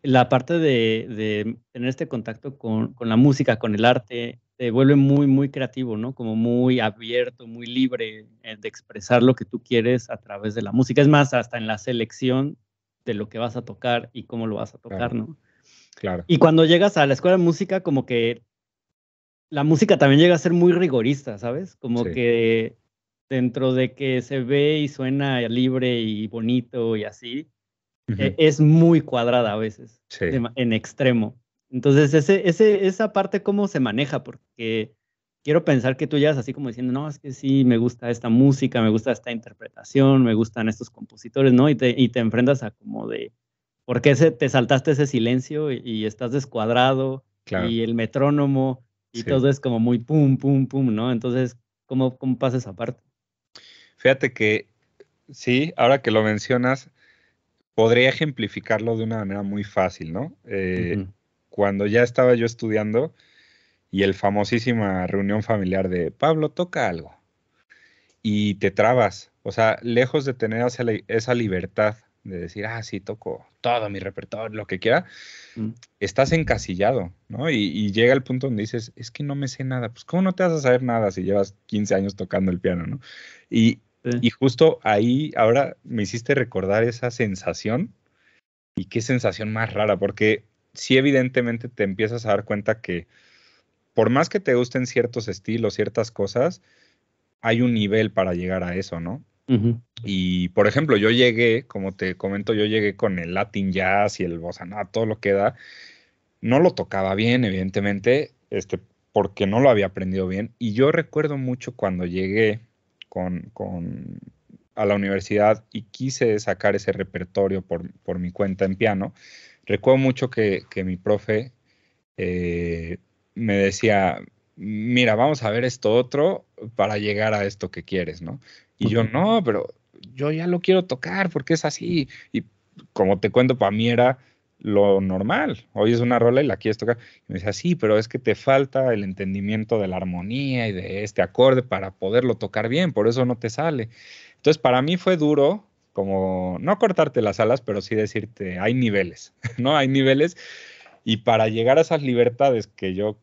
Speaker 2: la parte de, tener este contacto con, la música, con el arte, te vuelve muy, muy creativo, ¿no? Como muy abierto, muy libre eh, de expresar lo que tú quieres a través de la música. Es más, hasta en la selección de lo que vas a tocar y cómo lo vas a tocar, ¿no? Claro. Y cuando llegas a la escuela de música, como que la música también llega a ser muy rigorista, ¿sabes? Como que dentro de que se ve y suena libre y bonito y así, e, es muy cuadrada a veces, en extremo. Entonces, ese, ese, esa parte cómo se maneja, porque quiero pensar que tú ya así como diciendo, no, es que sí, me gusta esta música, me gusta esta interpretación, me gustan estos compositores, ¿no? Y te, y te enfrentas a como de, ¿por qué te saltaste ese silencio y, estás descuadrado? Y el metrónomo, y todo es como muy pum, pum, pum, ¿no? Entonces, ¿cómo, cómo pasa esa parte?
Speaker 1: Fíjate que sí, ahora que lo mencionas, podría ejemplificarlo de una manera muy fácil, ¿no? Eh, cuando ya estaba yo estudiando y el famosísima reunión familiar de Pablo, toca algo y te trabas, o sea, lejos de tener esa libertad de decir, ah, sí, toco todo mi repertorio, lo que quiera, mm. estás encasillado, ¿no? Y, llega el punto donde dices, es que no me sé nada, pues ¿cómo no te vas a saber nada si llevas 15 años tocando el piano, ¿no? Y, y justo ahí, ahora me hiciste recordar esa sensación y qué sensación más rara, porque sí evidentemente te empiezas a dar cuenta que por más que te gusten ciertos estilos, ciertas cosas, hay un nivel para llegar a eso, ¿no? Y por ejemplo, yo llegué, como te comento, yo llegué con el Latin Jazz y el Bossa todo lo que da. No lo tocaba bien, evidentemente, este, porque no lo había aprendido bien. Y yo recuerdo mucho cuando llegué con, a la universidad y quise sacar ese repertorio por, mi cuenta en piano. Recuerdo mucho que, mi profe eh, me decía, mira, vamos a ver esto otro para llegar a esto que quieres, ¿no? Y yo, no, pero yo ya lo quiero tocar porque es así. Y como te cuento, para mí era lo normal. Hoy es una rola y la quieres tocar. Y me dice, sí, pero es que te falta el entendimiento de la armonía y de este acorde para poderlo tocar bien, por eso no te sale. Entonces, para mí fue duro, como no cortarte las alas, pero sí decirte, hay niveles, (laughs) ¿no? Hay niveles. Y para llegar a esas libertades que yo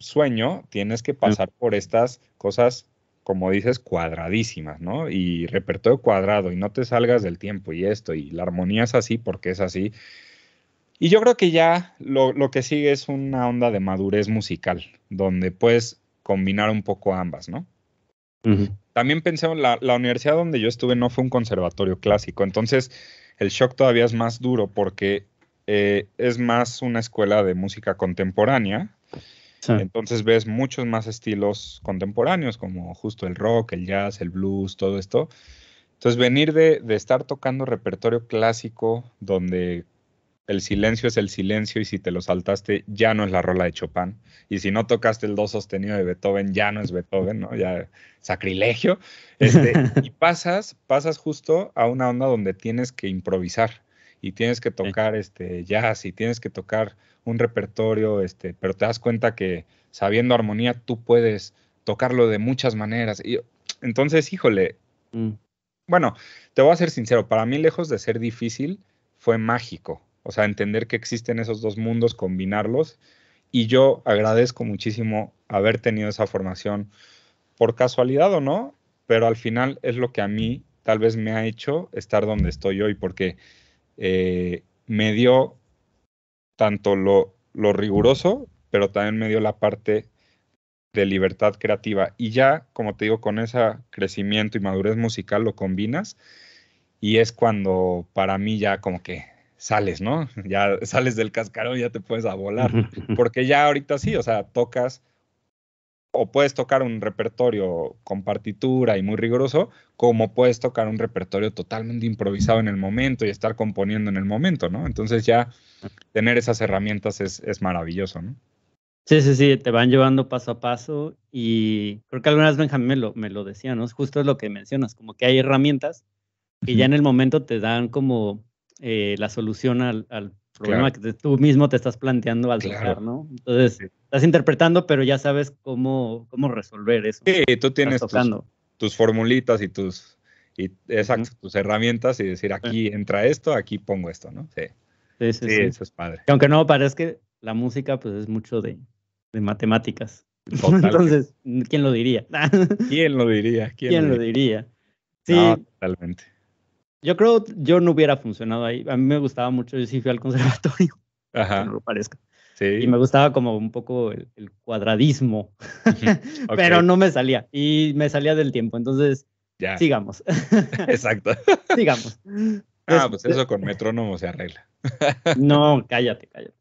Speaker 1: sueño, tienes que pasar por estas cosas como dices, cuadradísimas, ¿no? Y repertorio cuadrado, y no te salgas del tiempo, y esto, y la armonía es así porque es así. Y yo creo que ya lo, que sigue es una onda de madurez musical, donde puedes combinar un poco ambas, ¿no? También pensé, la, la universidad donde yo estuve no fue un conservatorio clásico, entonces el shock todavía es más duro porque eh, es más una escuela de música contemporánea. Entonces ves muchos más estilos contemporáneos, como justo el rock, el jazz, el blues, todo esto. Entonces venir de, de estar tocando repertorio clásico, donde el silencio es el silencio y si te lo saltaste ya no es la rola de Chopin. Y si no tocaste el do sostenido de Beethoven ya no es Beethoven, ¿no? Ya sacrilegio. Este, (laughs) y pasas, pasas justo a una onda donde tienes que improvisar y tienes que tocar este jazz y tienes que tocar un repertorio, este, pero te das cuenta que sabiendo armonía tú puedes tocarlo de muchas maneras. Y entonces, híjole, mm. bueno, te voy a ser sincero, para mí lejos de ser difícil, fue mágico. O sea, entender que existen esos dos mundos, combinarlos. Y yo agradezco muchísimo haber tenido esa formación por casualidad o no, pero al final es lo que a mí tal vez me ha hecho estar donde estoy hoy, porque eh, me dio tanto lo, lo riguroso, pero también me dio la parte de libertad creativa. Y ya, como te digo, con ese crecimiento y madurez musical lo combinas y es cuando para mí ya como que sales, ¿no? (laughs) Ya sales del cascarón, ya te puedes a volar. Porque ya ahorita sí, o sea, tocas o puedes tocar un repertorio con partitura y muy riguroso, como puedes tocar un repertorio totalmente improvisado en el momento y estar componiendo en el momento, ¿no? Entonces ya tener esas herramientas es, maravilloso, ¿no? Sí, sí, sí,
Speaker 2: te van llevando paso a paso y creo que algunas Benjamín me lo, me lo decía, ¿no? Justo es lo que mencionas, como que hay herramientas que ya en el momento te dan como eh, la solución al, problema que tú mismo te estás planteando al claro. ¿no? Entonces, estás interpretando, pero ya sabes cómo, cómo resolver
Speaker 1: eso. Sí, tú tienes tus, formulitas y tus, tus herramientas y decir, aquí entra esto, aquí pongo esto, ¿no? Sí. Sí, eso es padre. aunque no parezca, la música pues es mucho de,
Speaker 2: matemáticas. (laughs) Entonces, ¿quién lo diría? ¿Quién lo diría? ¿Quién, lo diría? Sí.
Speaker 1: totalmente.
Speaker 2: Yo creo yo no hubiera funcionado ahí. A mí me gustaba mucho, yo sí fui al conservatorio, (laughs) Ajá. no lo parezca. Sí. Y me gustaba como un poco el, cuadradismo,
Speaker 3: (laughs) pero no
Speaker 2: me salía y me salía del tiempo. Entonces, ya. sigamos. (laughs) Exacto. sigamos. Ah, pues este eso con metrónomo se arregla. no, cállate, cállate.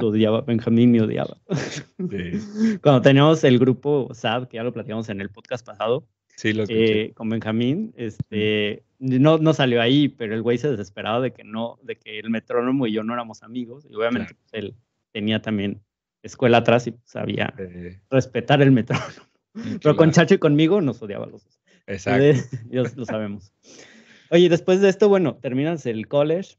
Speaker 2: odiaba, Benjamín me odiaba.
Speaker 3: Sí.
Speaker 2: Cuando teníamos el grupo SAD, que ya lo platicamos en el podcast pasado, sí, lo eh, con Benjamín, este, no, salió ahí, pero el güey se desesperaba de que no, de que el metrónomo y yo no éramos amigos. Y obviamente pues, él tenía también escuela atrás y pues, sabía eh. respetar el metrónomo. Mm, pero con Chacho y conmigo nos odiaba los dos. Exacto. (laughs) Dios, lo sabemos. Oye, después de esto, bueno, terminas el college,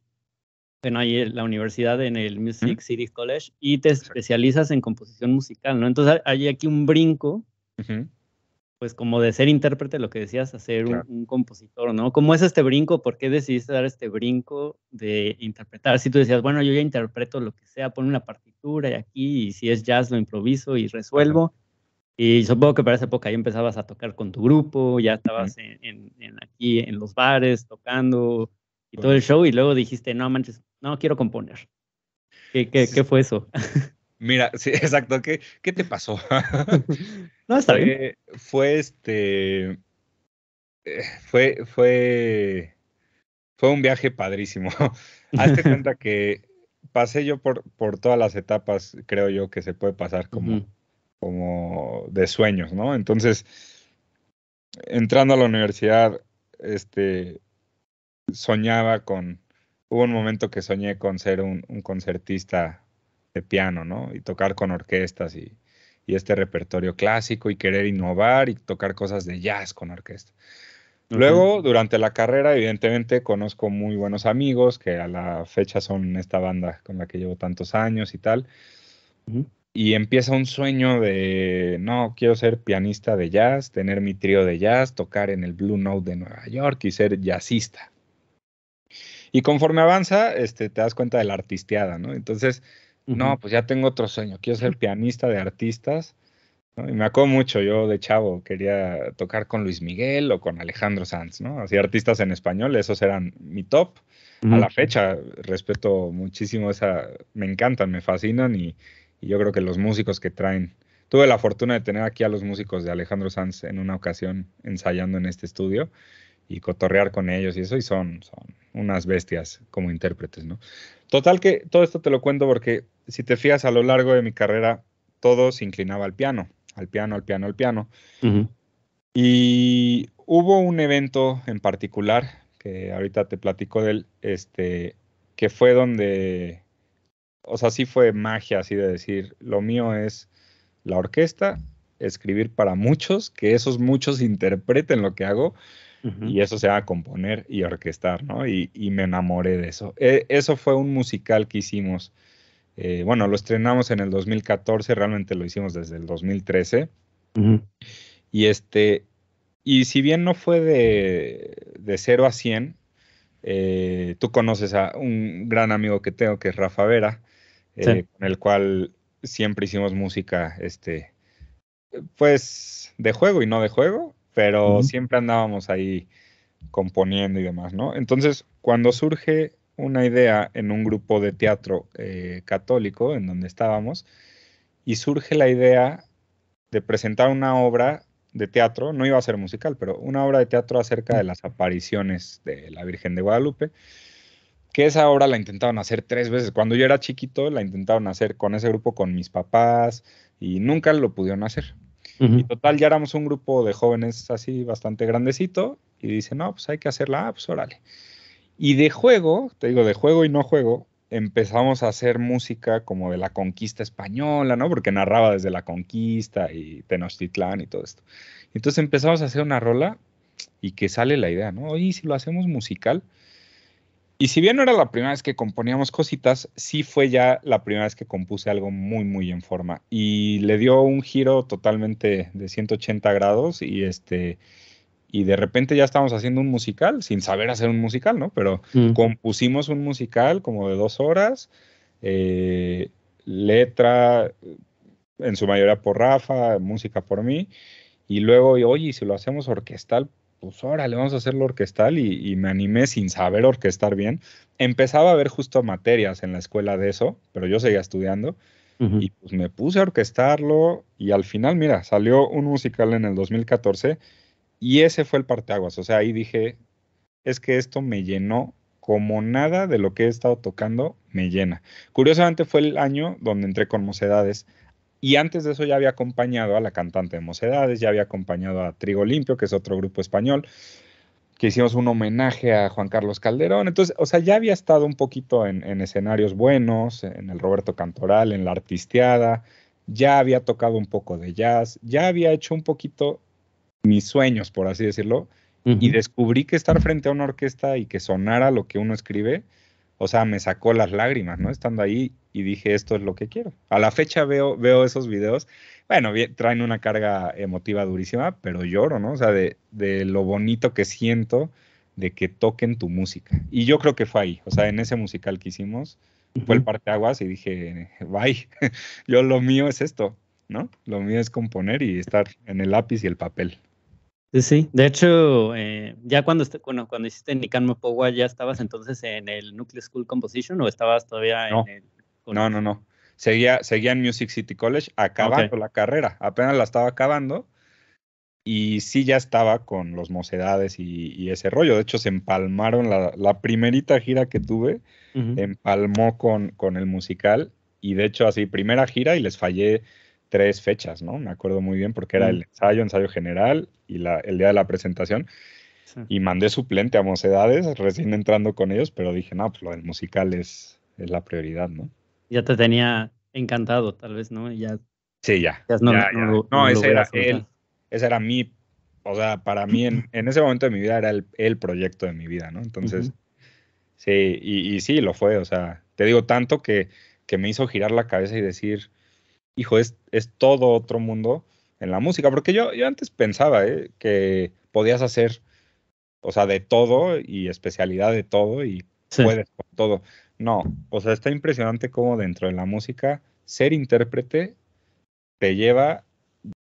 Speaker 2: bueno, ahí la universidad en el Music City College y te especializas en composición musical, ¿no? Entonces hay aquí un brinco pues como de ser intérprete, lo que decías, hacer un, compositor, ¿no? ¿Cómo es este brinco? ¿Por qué decidiste dar este brinco de interpretar? Si tú decías, bueno, yo ya interpreto lo que sea, pon una partitura y aquí, y si es jazz lo improviso y resuelvo. Y supongo que para esa época ya empezabas a tocar con tu grupo, ya estabas en, aquí en los bares tocando y todo el show y luego dijiste, no manches, no quiero componer.
Speaker 1: ¿Qué, ¿qué fue eso? (laughs) Mira, sí, (laughs) exacto. ¿Qué, te pasó? (laughs)
Speaker 2: no, está fue, bien.
Speaker 1: Fue este. Eh, fue, fue. Fue un viaje padrísimo. (laughs) Hazte cuenta que pasé yo por, por todas las etapas, creo yo, que se puede pasar como, como de sueños, ¿no? Entonces, entrando a la universidad, este, soñaba con, hubo un momento que soñé con ser un, un concertista de piano, ¿no? Y tocar con orquestas y, este repertorio clásico y querer innovar y tocar cosas de jazz con orquesta. Luego, durante la carrera, evidentemente, conozco muy buenos amigos que a la fecha son esta banda con la que llevo tantos años y tal. Y empieza un sueño de, no, quiero ser pianista de jazz, tener mi trío de jazz, tocar en el Blue Note de Nueva York y ser jazzista. Y conforme avanza, este, te das cuenta de la artisteada, ¿no? Entonces, no, pues ya tengo otro sueño, quiero ser pianista de artistas. ¿no? Y me acuerdo mucho, yo de chavo quería tocar con Luis Miguel o con Alejandro Sanz, ¿no? Así artistas en español, esos eran mi top. A la fecha respeto muchísimo esa, me encantan, me fascinan y, yo creo que los músicos que traen. Tuve la fortuna de tener aquí a los músicos de Alejandro Sanz en una ocasión ensayando en este estudio y cotorrear con ellos y eso, y son, son unas bestias como intérpretes, ¿no? Total que todo esto te lo cuento porque si te fías a lo largo de mi carrera, todo se inclinaba al piano, al piano, al piano, al piano. Y hubo un evento en particular, que ahorita te platico del este, que fue donde, o sea, sí fue magia, así de decir, lo mío es la orquesta, escribir para muchos, que esos muchos interpreten lo que hago y eso se va a componer y orquestar, ¿no? Y, me enamoré de eso. E, eso fue un musical que hicimos. Eh, bueno, lo estrenamos en el 2014, realmente lo hicimos desde el 2013. Y este, y si bien no fue de, de 0 a 100, eh, tú conoces a un gran amigo que tengo que es Rafa Vera, eh, con el cual siempre hicimos música, este, pues de juego y no de juego, pero siempre andábamos ahí componiendo y demás, ¿no? Entonces, cuando surge una idea en un grupo de teatro eh, católico en donde estábamos, y surge la idea de presentar una obra de teatro, no iba a ser musical, pero una obra de teatro acerca de las apariciones de la Virgen de Guadalupe, que esa obra la intentaron hacer tres veces. Cuando yo era chiquito, la intentaron hacer con ese grupo, con mis papás, y nunca lo pudieron hacer. Y total, ya éramos un grupo de jóvenes así bastante grandecito y dicen no, pues hay que hacerla, ah, pues órale. Y de juego, te digo, de juego y no juego, empezamos a hacer música como de la conquista española, ¿no? Porque narraba desde la conquista y Tenochtitlán y todo esto. Entonces empezamos a hacer una rola y que sale la idea, ¿no? Oye, si lo hacemos musical, y si bien no era la primera vez que componíamos cositas, sí fue ya la primera vez que compuse algo muy, muy en forma. Y le dio un giro totalmente de 180 grados y este... Y de repente ya estábamos haciendo un musical, sin saber hacer un musical, ¿no? Pero mm. compusimos un musical como de dos horas, eh, letra en su mayoría por Rafa, música por mí, y luego, oye, si lo hacemos orquestal, pues órale, vamos a hacer lo orquestal y, me animé sin saber orquestar bien. Empezaba a ver justo materias en la escuela de eso, pero yo seguía estudiando y pues, me puse a orquestarlo y al final, mira, salió un musical en el 2014 y ese fue el parteaguas. O sea, ahí dije, es que esto me llenó como nada de lo que he estado tocando me llena. Curiosamente fue el año donde entré con Mocedades y antes de eso ya había acompañado a la cantante de Mocedades, ya había acompañado a Trigo Limpio, que es otro grupo español, que hicimos un homenaje a Juan Carlos Calderón. Entonces, o sea, ya había estado un poquito en, escenarios buenos, en el Roberto Cantoral, en la Artisteada, ya había tocado un poco de jazz, ya había hecho un poquito mis sueños, por así decirlo, y descubrí que estar frente a una orquesta y que sonara lo que uno escribe, o sea, me sacó las lágrimas, ¿no? Estando ahí y dije, esto es lo que quiero. A la fecha veo, veo esos videos, bueno, traen una carga emotiva durísima, pero lloro, ¿no? O sea, de, lo bonito que siento de que toquen tu música. Y yo creo que fue ahí, o sea, en ese musical que hicimos, fue el parteaguas y dije, bye, (laughs) yo lo mío es esto, ¿no? Lo mío es componer y estar en el lápiz y el papel. Sí, sí. De hecho,
Speaker 2: eh, ya cuando, cuando hiciste Nikan Mopowa, ¿ya estabas entonces en el nucleus School Composition o estabas
Speaker 1: todavía en el...? No, no, no. Seguía, seguía en Music City College acabando la carrera. Apenas la estaba acabando. Y sí ya estaba con los mocedades y, ese rollo. De hecho, se empalmaron la, la primerita gira que tuve. Empalmó con, con el musical. Y de hecho, así, primera gira y les fallé tres fechas, ¿no? Me acuerdo muy bien porque era el mm. ensayo, ensayo general y el día de la presentación. Y mandé suplente a mocedades, recién entrando con ellos, pero dije, no, pues lo del musical es la prioridad, ¿no? ya te tenía encantado, tal vez, ¿no? Ya, sí, ya. ya, no, ese era él, ese era mi, o sea, para mí en, ese momento de mi vida era el, proyecto de mi vida, ¿no? Entonces, sí, y, sí, lo fue, o sea, te digo tanto que, que me hizo girar la cabeza y decir, hijo, es, todo otro mundo en la música, porque yo, yo antes pensaba ¿eh? que podías hacer, o sea, de todo y especialidad de todo y puedes con todo. No, o sea, está impresionante cómo dentro de la música ser intérprete te lleva,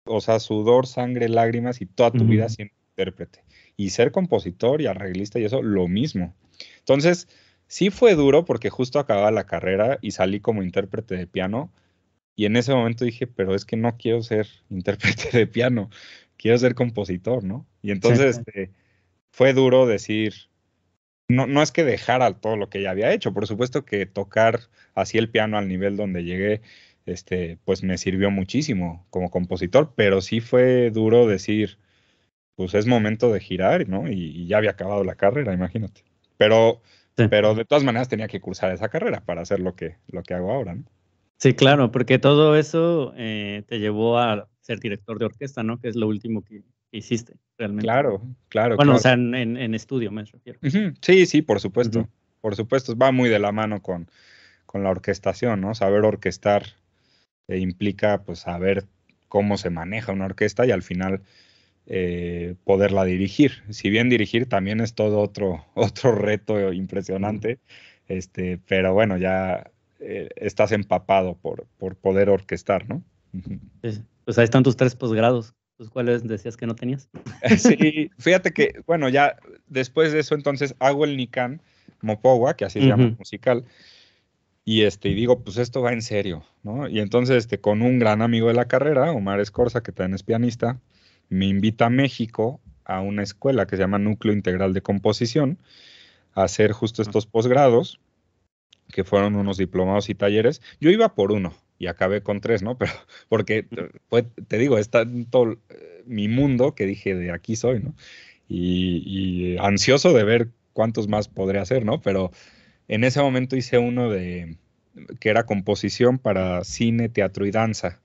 Speaker 1: o sea, sudor, sangre, lágrimas y toda tu vida siendo intérprete. Y ser compositor y arreglista y eso, lo mismo. Entonces, sí fue duro porque justo acababa la carrera y salí como intérprete de piano. Y en ese momento dije, pero es que no quiero ser (laughs) intérprete de piano, quiero ser compositor, ¿no? Y entonces este, fue duro decir, no, no es que dejara todo lo que ya había hecho, por supuesto que tocar así el piano al nivel donde llegué, este, pues me sirvió muchísimo como compositor, pero sí fue duro decir, pues es momento de girar, ¿no? Y, ya había acabado la carrera, imagínate. Pero, pero de todas maneras tenía que cursar esa carrera para hacer lo que, lo que hago ahora, ¿no?
Speaker 2: Sí, claro, porque todo eso eh, te llevó a ser director de orquesta, ¿no? Que es lo último que, hiciste realmente. Claro, claro. Bueno, o sea, en, estudio me refiero.
Speaker 1: Sí, sí, por supuesto. Por supuesto, va muy de la mano con, con la orquestación, ¿no? Saber orquestar eh, implica, pues, saber cómo se maneja una orquesta y al final eh, poderla dirigir. Si bien dirigir también es todo otro, (laughs) otro reto impresionante, este, pero bueno, ya eh, estás empapado por, por poder orquestar, ¿no? pues ahí están tus tres posgrados cuáles decías que no tenías. (laughs) Sí, fíjate que, bueno, ya después de eso entonces hago el Nikan Mopowa, que así se llama musical, y este, digo, pues esto va en serio, ¿no? Y entonces, este, con un gran amigo de la carrera, Omar Escorza, que también es pianista, me invita a México a una escuela que se llama Núcleo Integral de Composición, a hacer justo estos posgrados que fueron unos diplomados y talleres. Yo iba por uno y acabé con tres, ¿no? (laughs) Pero porque, te digo, es todo eh, mi mundo que dije, de aquí soy, ¿no? Y, y, ansioso de ver cuántos más podré hacer, ¿no? Pero en ese momento hice uno de que era composición para cine, teatro y danza.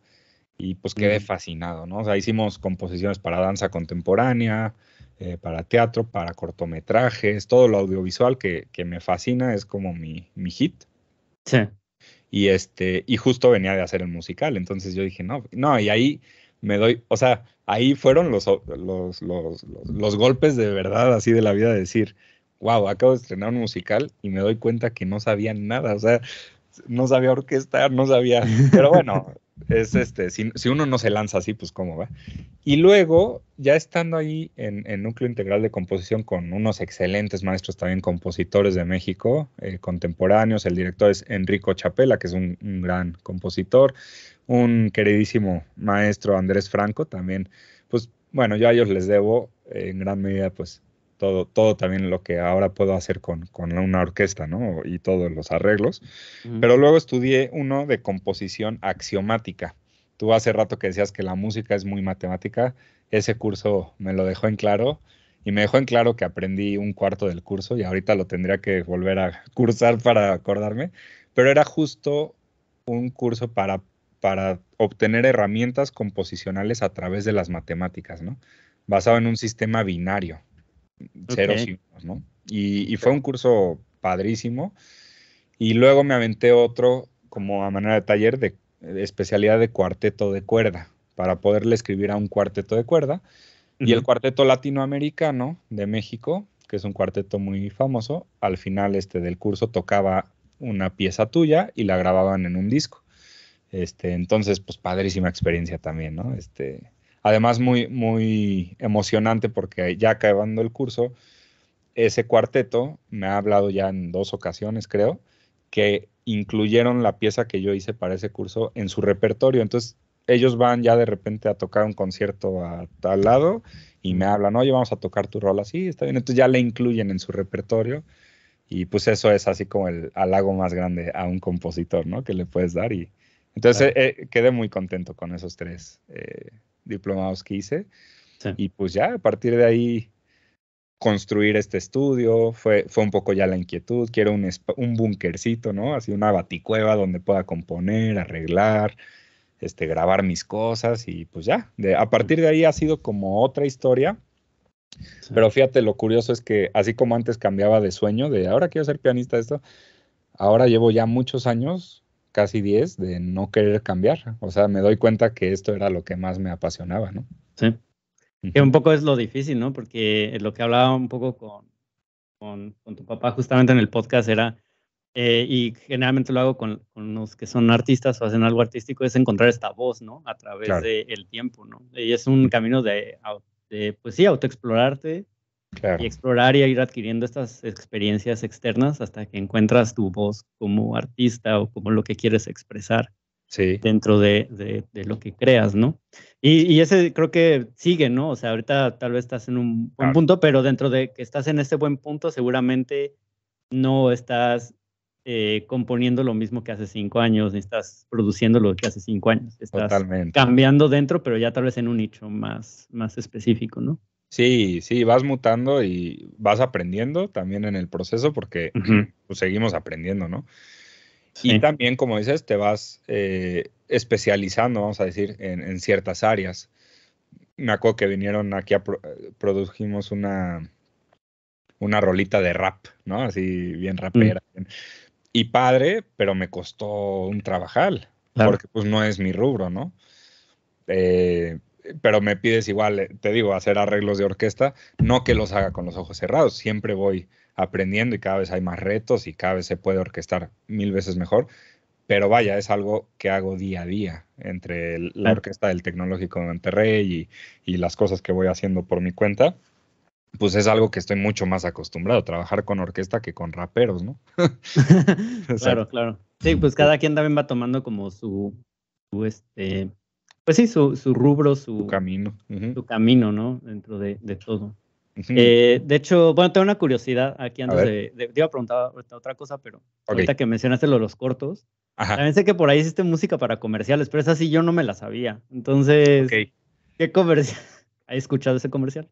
Speaker 1: Y pues quedé fascinado, ¿no? O sea, hicimos composiciones para danza contemporánea, eh, para teatro, para cortometrajes, todo lo audiovisual que, que me fascina, es como mi, mi hit. Sí. Y, este, y justo venía de hacer el musical, entonces yo dije, no, no, y ahí me doy, o sea, ahí fueron los, los, los, los golpes de verdad, así de la vida, decir, wow, acabo de estrenar un musical y me doy cuenta que no sabía nada, o sea, no sabía orquestar, no sabía, pero bueno, es este, si, uno no se lanza así, pues cómo va. Y luego, ya estando ahí en, en núcleo integral de composición con unos excelentes maestros también compositores de México, eh, contemporáneos, el director es Enrico Chapela, que es un, gran compositor, un queridísimo maestro Andrés Franco, también, pues bueno, yo a ellos les debo eh, en gran medida, pues todo, también lo que ahora puedo hacer con, una orquesta, ¿no? Y todos los arreglos. Pero luego estudié uno de composición axiomática. Tú hace rato que decías que la música es muy matemática, ese curso me lo dejó en claro y me dejó en claro que aprendí un cuarto del curso y ahorita lo tendría que volver a (laughs) cursar para acordarme, pero era justo un curso para, para obtener herramientas composicionales a través de las matemáticas, ¿no? Basado en un sistema binario ceros y ¿no? Y, fue un curso padrísimo. Y luego me aventé otro como a manera de taller de, especialidad de cuarteto de cuerda, para poderle escribir a un cuarteto de cuerda. Y el cuarteto latinoamericano de México, que es un cuarteto muy famoso, al final este, del curso tocaba una pieza tuya y la grababan en un disco. Este, entonces, pues padrísima experiencia también, ¿no? Este, Además, muy, muy emocionante porque ya acabando el curso, ese cuarteto me ha hablado ya en dos ocasiones, creo, que incluyeron la pieza que yo hice para ese curso en su repertorio. Entonces, ellos van ya de repente a tocar un concierto a tal lado y me hablan, oye, vamos a tocar tu rol así, está bien. Entonces ya le incluyen en su repertorio y pues eso es así como el halago más grande a un compositor, ¿no? Que le puedes dar y entonces eh, eh, quedé muy contento con esos tres eh, diplomados que hice. Y pues ya a partir de ahí construir este estudio, fue, fue un poco ya la inquietud, quiero un, un bunkercito, ¿no? Así una baticueva donde pueda componer, arreglar, este, grabar mis cosas y pues ya, de, a partir de ahí ha sido como otra historia. Pero fíjate, lo curioso es que así como antes cambiaba de sueño, de ahora quiero ser pianista, esto, ahora llevo ya muchos años casi 10 de no querer cambiar. O sea, me doy cuenta que esto era lo que más me apasionaba, ¿no? Sí.
Speaker 2: Que un poco es lo difícil, ¿no? Porque lo que hablaba un poco con, con, tu papá justamente en el podcast era, eh, y generalmente lo hago con, con, los que son artistas o hacen algo artístico, es encontrar esta voz, ¿no? A través del tiempo, ¿no? Y es un camino de, de, pues sí, autoexplorarte, y explorar y ir adquiriendo estas experiencias externas hasta que encuentras tu voz como artista o como lo que quieres expresar dentro de, lo que creas, ¿no? Y, ese creo que sigue, ¿no? O sea, ahorita tal vez estás en un buen punto, pero dentro de que estás en ese buen punto, seguramente no estás eh, componiendo lo mismo que hace cinco años, ni estás produciendo lo que hace cinco años. Estás cambiando dentro,
Speaker 1: pero ya tal vez en un nicho más, más específico, ¿no? Sí, sí, vas mutando y vas aprendiendo también en el proceso porque pues, seguimos aprendiendo, ¿no? Y también, como dices, te vas eh, especializando, vamos a decir, en, ciertas áreas. Me acuerdo que vinieron aquí, a eh, produjimos una, una rolita de rap, ¿no? Así bien mm. rapera. Y padre, pero me costó un trabajal, porque pues no es mi rubro, ¿no? Eh, pero me pides igual, eh, te digo, hacer arreglos de orquesta, no que los haga con los ojos cerrados, siempre voy aprendiendo y cada vez hay más retos y cada vez se puede orquestar mil veces mejor, pero vaya, es algo que hago día a día entre la orquesta del Tecnológico de Monterrey y, las cosas que voy haciendo por mi cuenta, pues es algo que estoy mucho más acostumbrado, a trabajar con orquesta que con raperos, ¿no? (laughs) (laughs) claro, claro. Sí, pues, pues cada quien también va tomando como su, su este pues sí, su,
Speaker 2: rubro, su, camino, su camino, ¿no? Dentro de, todo. Eh, de hecho, bueno, tengo una curiosidad aquí antes de, Te iba a preguntar otra cosa, pero ahorita que mencionaste lo de los cortos, Ajá. también sé que por ahí hiciste música para comerciales, pero esa sí yo no me la sabía. Entonces, ¿qué comercial? (laughs) ¿Has escuchado ese comercial?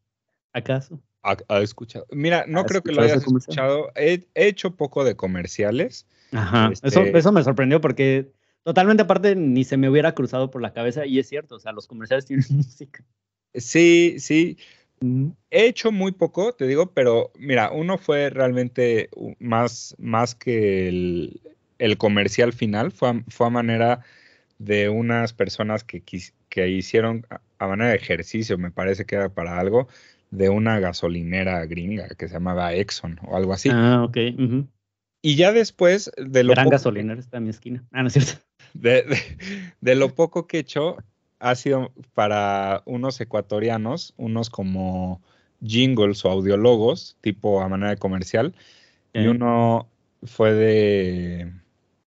Speaker 1: ¿Acaso? Ha, escuchado. Mira, no creo que lo hayas escuchado. He, hecho poco de comerciales. Ajá. eso este me
Speaker 2: sorprendió porque totalmente aparte ni se me hubiera cruzado por la cabeza y es cierto, o sea, los
Speaker 1: comerciales tienen (laughs) música. Sí, sí. He hecho muy poco, te digo, pero mira, uno fue realmente más, más que el, comercial final, fue a, fue a manera de unas personas que, que hicieron a, manera de ejercicio, me parece que era para algo, de una gasolinera gringa que se llamaba Exxon o algo así. Ah, ok. Y ya después de lo. Gran gasolinera está en mi esquina. Ah, no es cierto de, de, lo poco que he hecho, ha sido para unos ecuatorianos, unos como jingles o audiólogos, tipo a manera de comercial, y uno fue de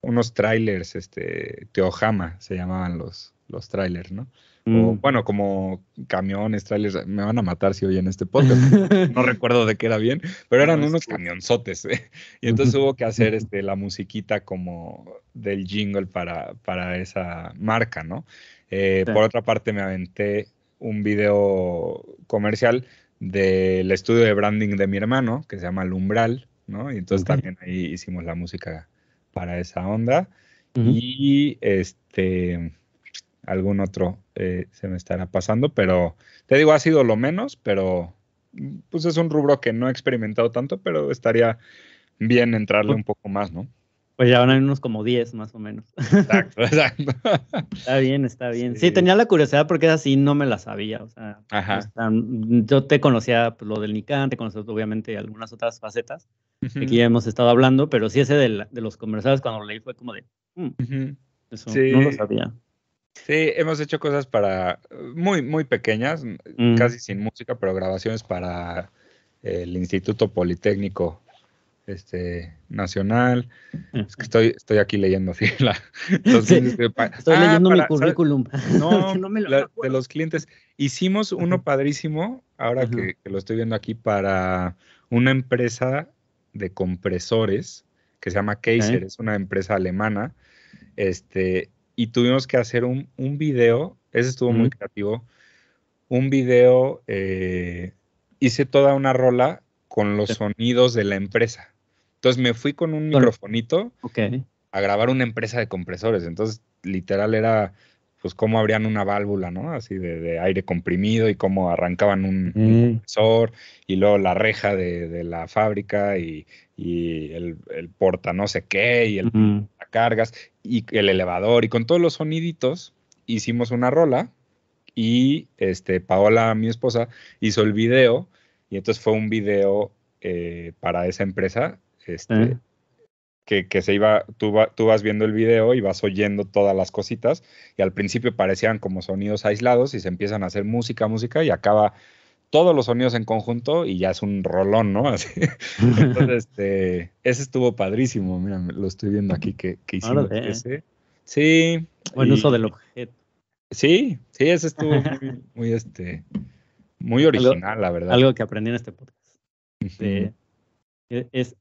Speaker 1: unos trailers, este, Teojama se llamaban los, los trailers, ¿no? Mm. bueno, como camiones, trailers, me van a matar si oyen este podcast. (laughs) no recuerdo de qué era bien, pero eran unos camionzotes. ¿eh? (laughs) Y entonces hubo que hacer este, la musiquita como del jingle para, para esa marca, ¿no? Eh, por otra parte, me aventé un video comercial del estudio de branding de mi hermano, que se llama Lumbral, ¿no? Y entonces también ahí hicimos la música para esa onda. Y este algún otro eh, se me estará pasando, pero te digo, ha sido lo menos, pero pues es un rubro que no he experimentado tanto, pero estaría bien entrarle un poco más, ¿no?
Speaker 2: Pues ya van a unos como 10 más o menos. Exacto, exacto. (laughs) está bien, está bien. Sí. tenía la curiosidad porque así, no me la sabía. O sea, yo te conocía pues, lo del Nikan, te conocía obviamente algunas otras facetas que ya hemos estado hablando, pero sí ese de, los conversados cuando lo leí
Speaker 1: fue como de... Hmm, no lo sabía. Sí, hemos hecho cosas para muy, muy pequeñas, casi sin música, pero grabaciones para el Instituto Politécnico este, Nacional. que estoy, estoy aquí leyendo así (laughs) la, Estoy ah, leyendo mi currículum. (laughs) No, no me de los clientes. Hicimos uno padrísimo, ahora que, lo estoy viendo aquí, para una empresa de compresores que se llama Kaiser, es una empresa alemana. Este, y tuvimos que hacer un, video, ese estuvo muy creativo, un video, eh, hice toda una rola con los sonidos de la empresa. Entonces me fui con un microfonito a grabar una empresa de compresores. Entonces, literal, era pues cómo abrían una válvula, ¿no? Así de, aire comprimido y cómo arrancaban un, sensor mm. y luego la reja de, la fábrica y, el, porta no sé qué y el cargas y el elevador y con todos los soniditos hicimos una rola y este Paola, mi esposa, hizo el video y entonces fue un video eh, para esa empresa este, eh que, se iba, tú, vas viendo el video y vas oyendo todas las cositas y al principio parecían como sonidos aislados y se empiezan a hacer música, música y acaba todos los sonidos en conjunto y ya es un rolón, ¿no? (laughs) Entonces, (laughs) este, ese estuvo padrísimo. Mira, lo estoy viendo aquí que, hicimos. ese. Sí. Buen uso del objeto. Sí, sí, ese estuvo muy, este,
Speaker 2: muy original, la verdad. Algo que aprendí en este podcast. Sí. Este, e, es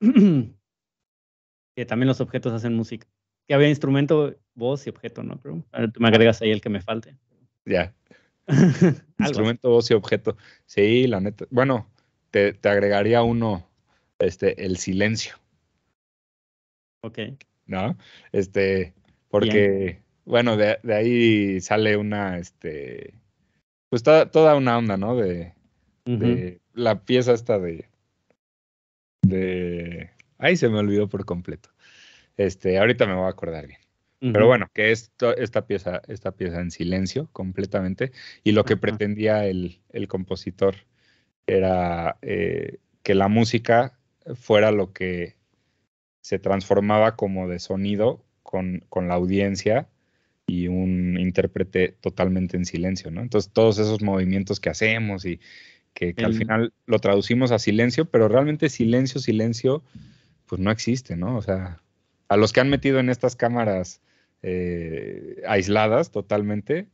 Speaker 2: (clears throat) que también los objetos hacen música. Que había instrumento, voz y objeto, ¿no? Pero
Speaker 1: tú me agregas ahí el que me falte. Ya. (laughs) instrumento, voz y objeto. Sí, la neta. Bueno, te, agregaría uno, este, el silencio. Ok. ¿No? Este, porque, bueno, de, ahí sale una, este, pues toda, una onda, ¿no? De, de la pieza esta de, de Ahí se me olvidó por completo. Este, ahorita me voy a acordar bien. Pero bueno, que esta, pieza, esta pieza en silencio completamente y lo que pretendía el, compositor era eh, que la música fuera lo que se transformaba como de sonido con, la audiencia y un intérprete totalmente en silencio, ¿no? Entonces todos esos movimientos que hacemos y que, al final lo traducimos a silencio, pero realmente silencio, silencio pues no existe, ¿no? O sea, a los que han metido en estas cámaras eh, aisladas totalmente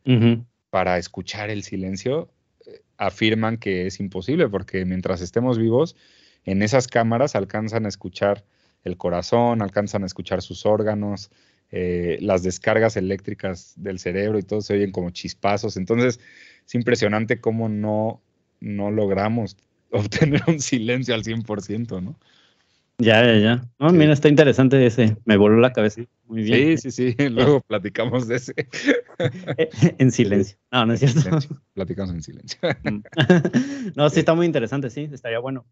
Speaker 1: para escuchar el silencio, eh, afirman que es imposible porque mientras estemos vivos, en esas cámaras alcanzan a escuchar el corazón, alcanzan a escuchar sus órganos, eh, las descargas eléctricas del cerebro y todo se oyen como chispazos. Entonces, es impresionante cómo no, no logramos (laughs) obtener un silencio al 100%, ¿no?
Speaker 2: Ya, ya, ya. No, mira, está interesante ese. Me voló la cabeza.
Speaker 1: Muy bien. Sí, sí, sí. (laughs) Luego platicamos de ese. Eh,
Speaker 2: en silencio. (laughs) No, no es cierto. platicamos en silencio. Mm. (laughs) no, sí, está muy interesante, sí. Estaría bueno.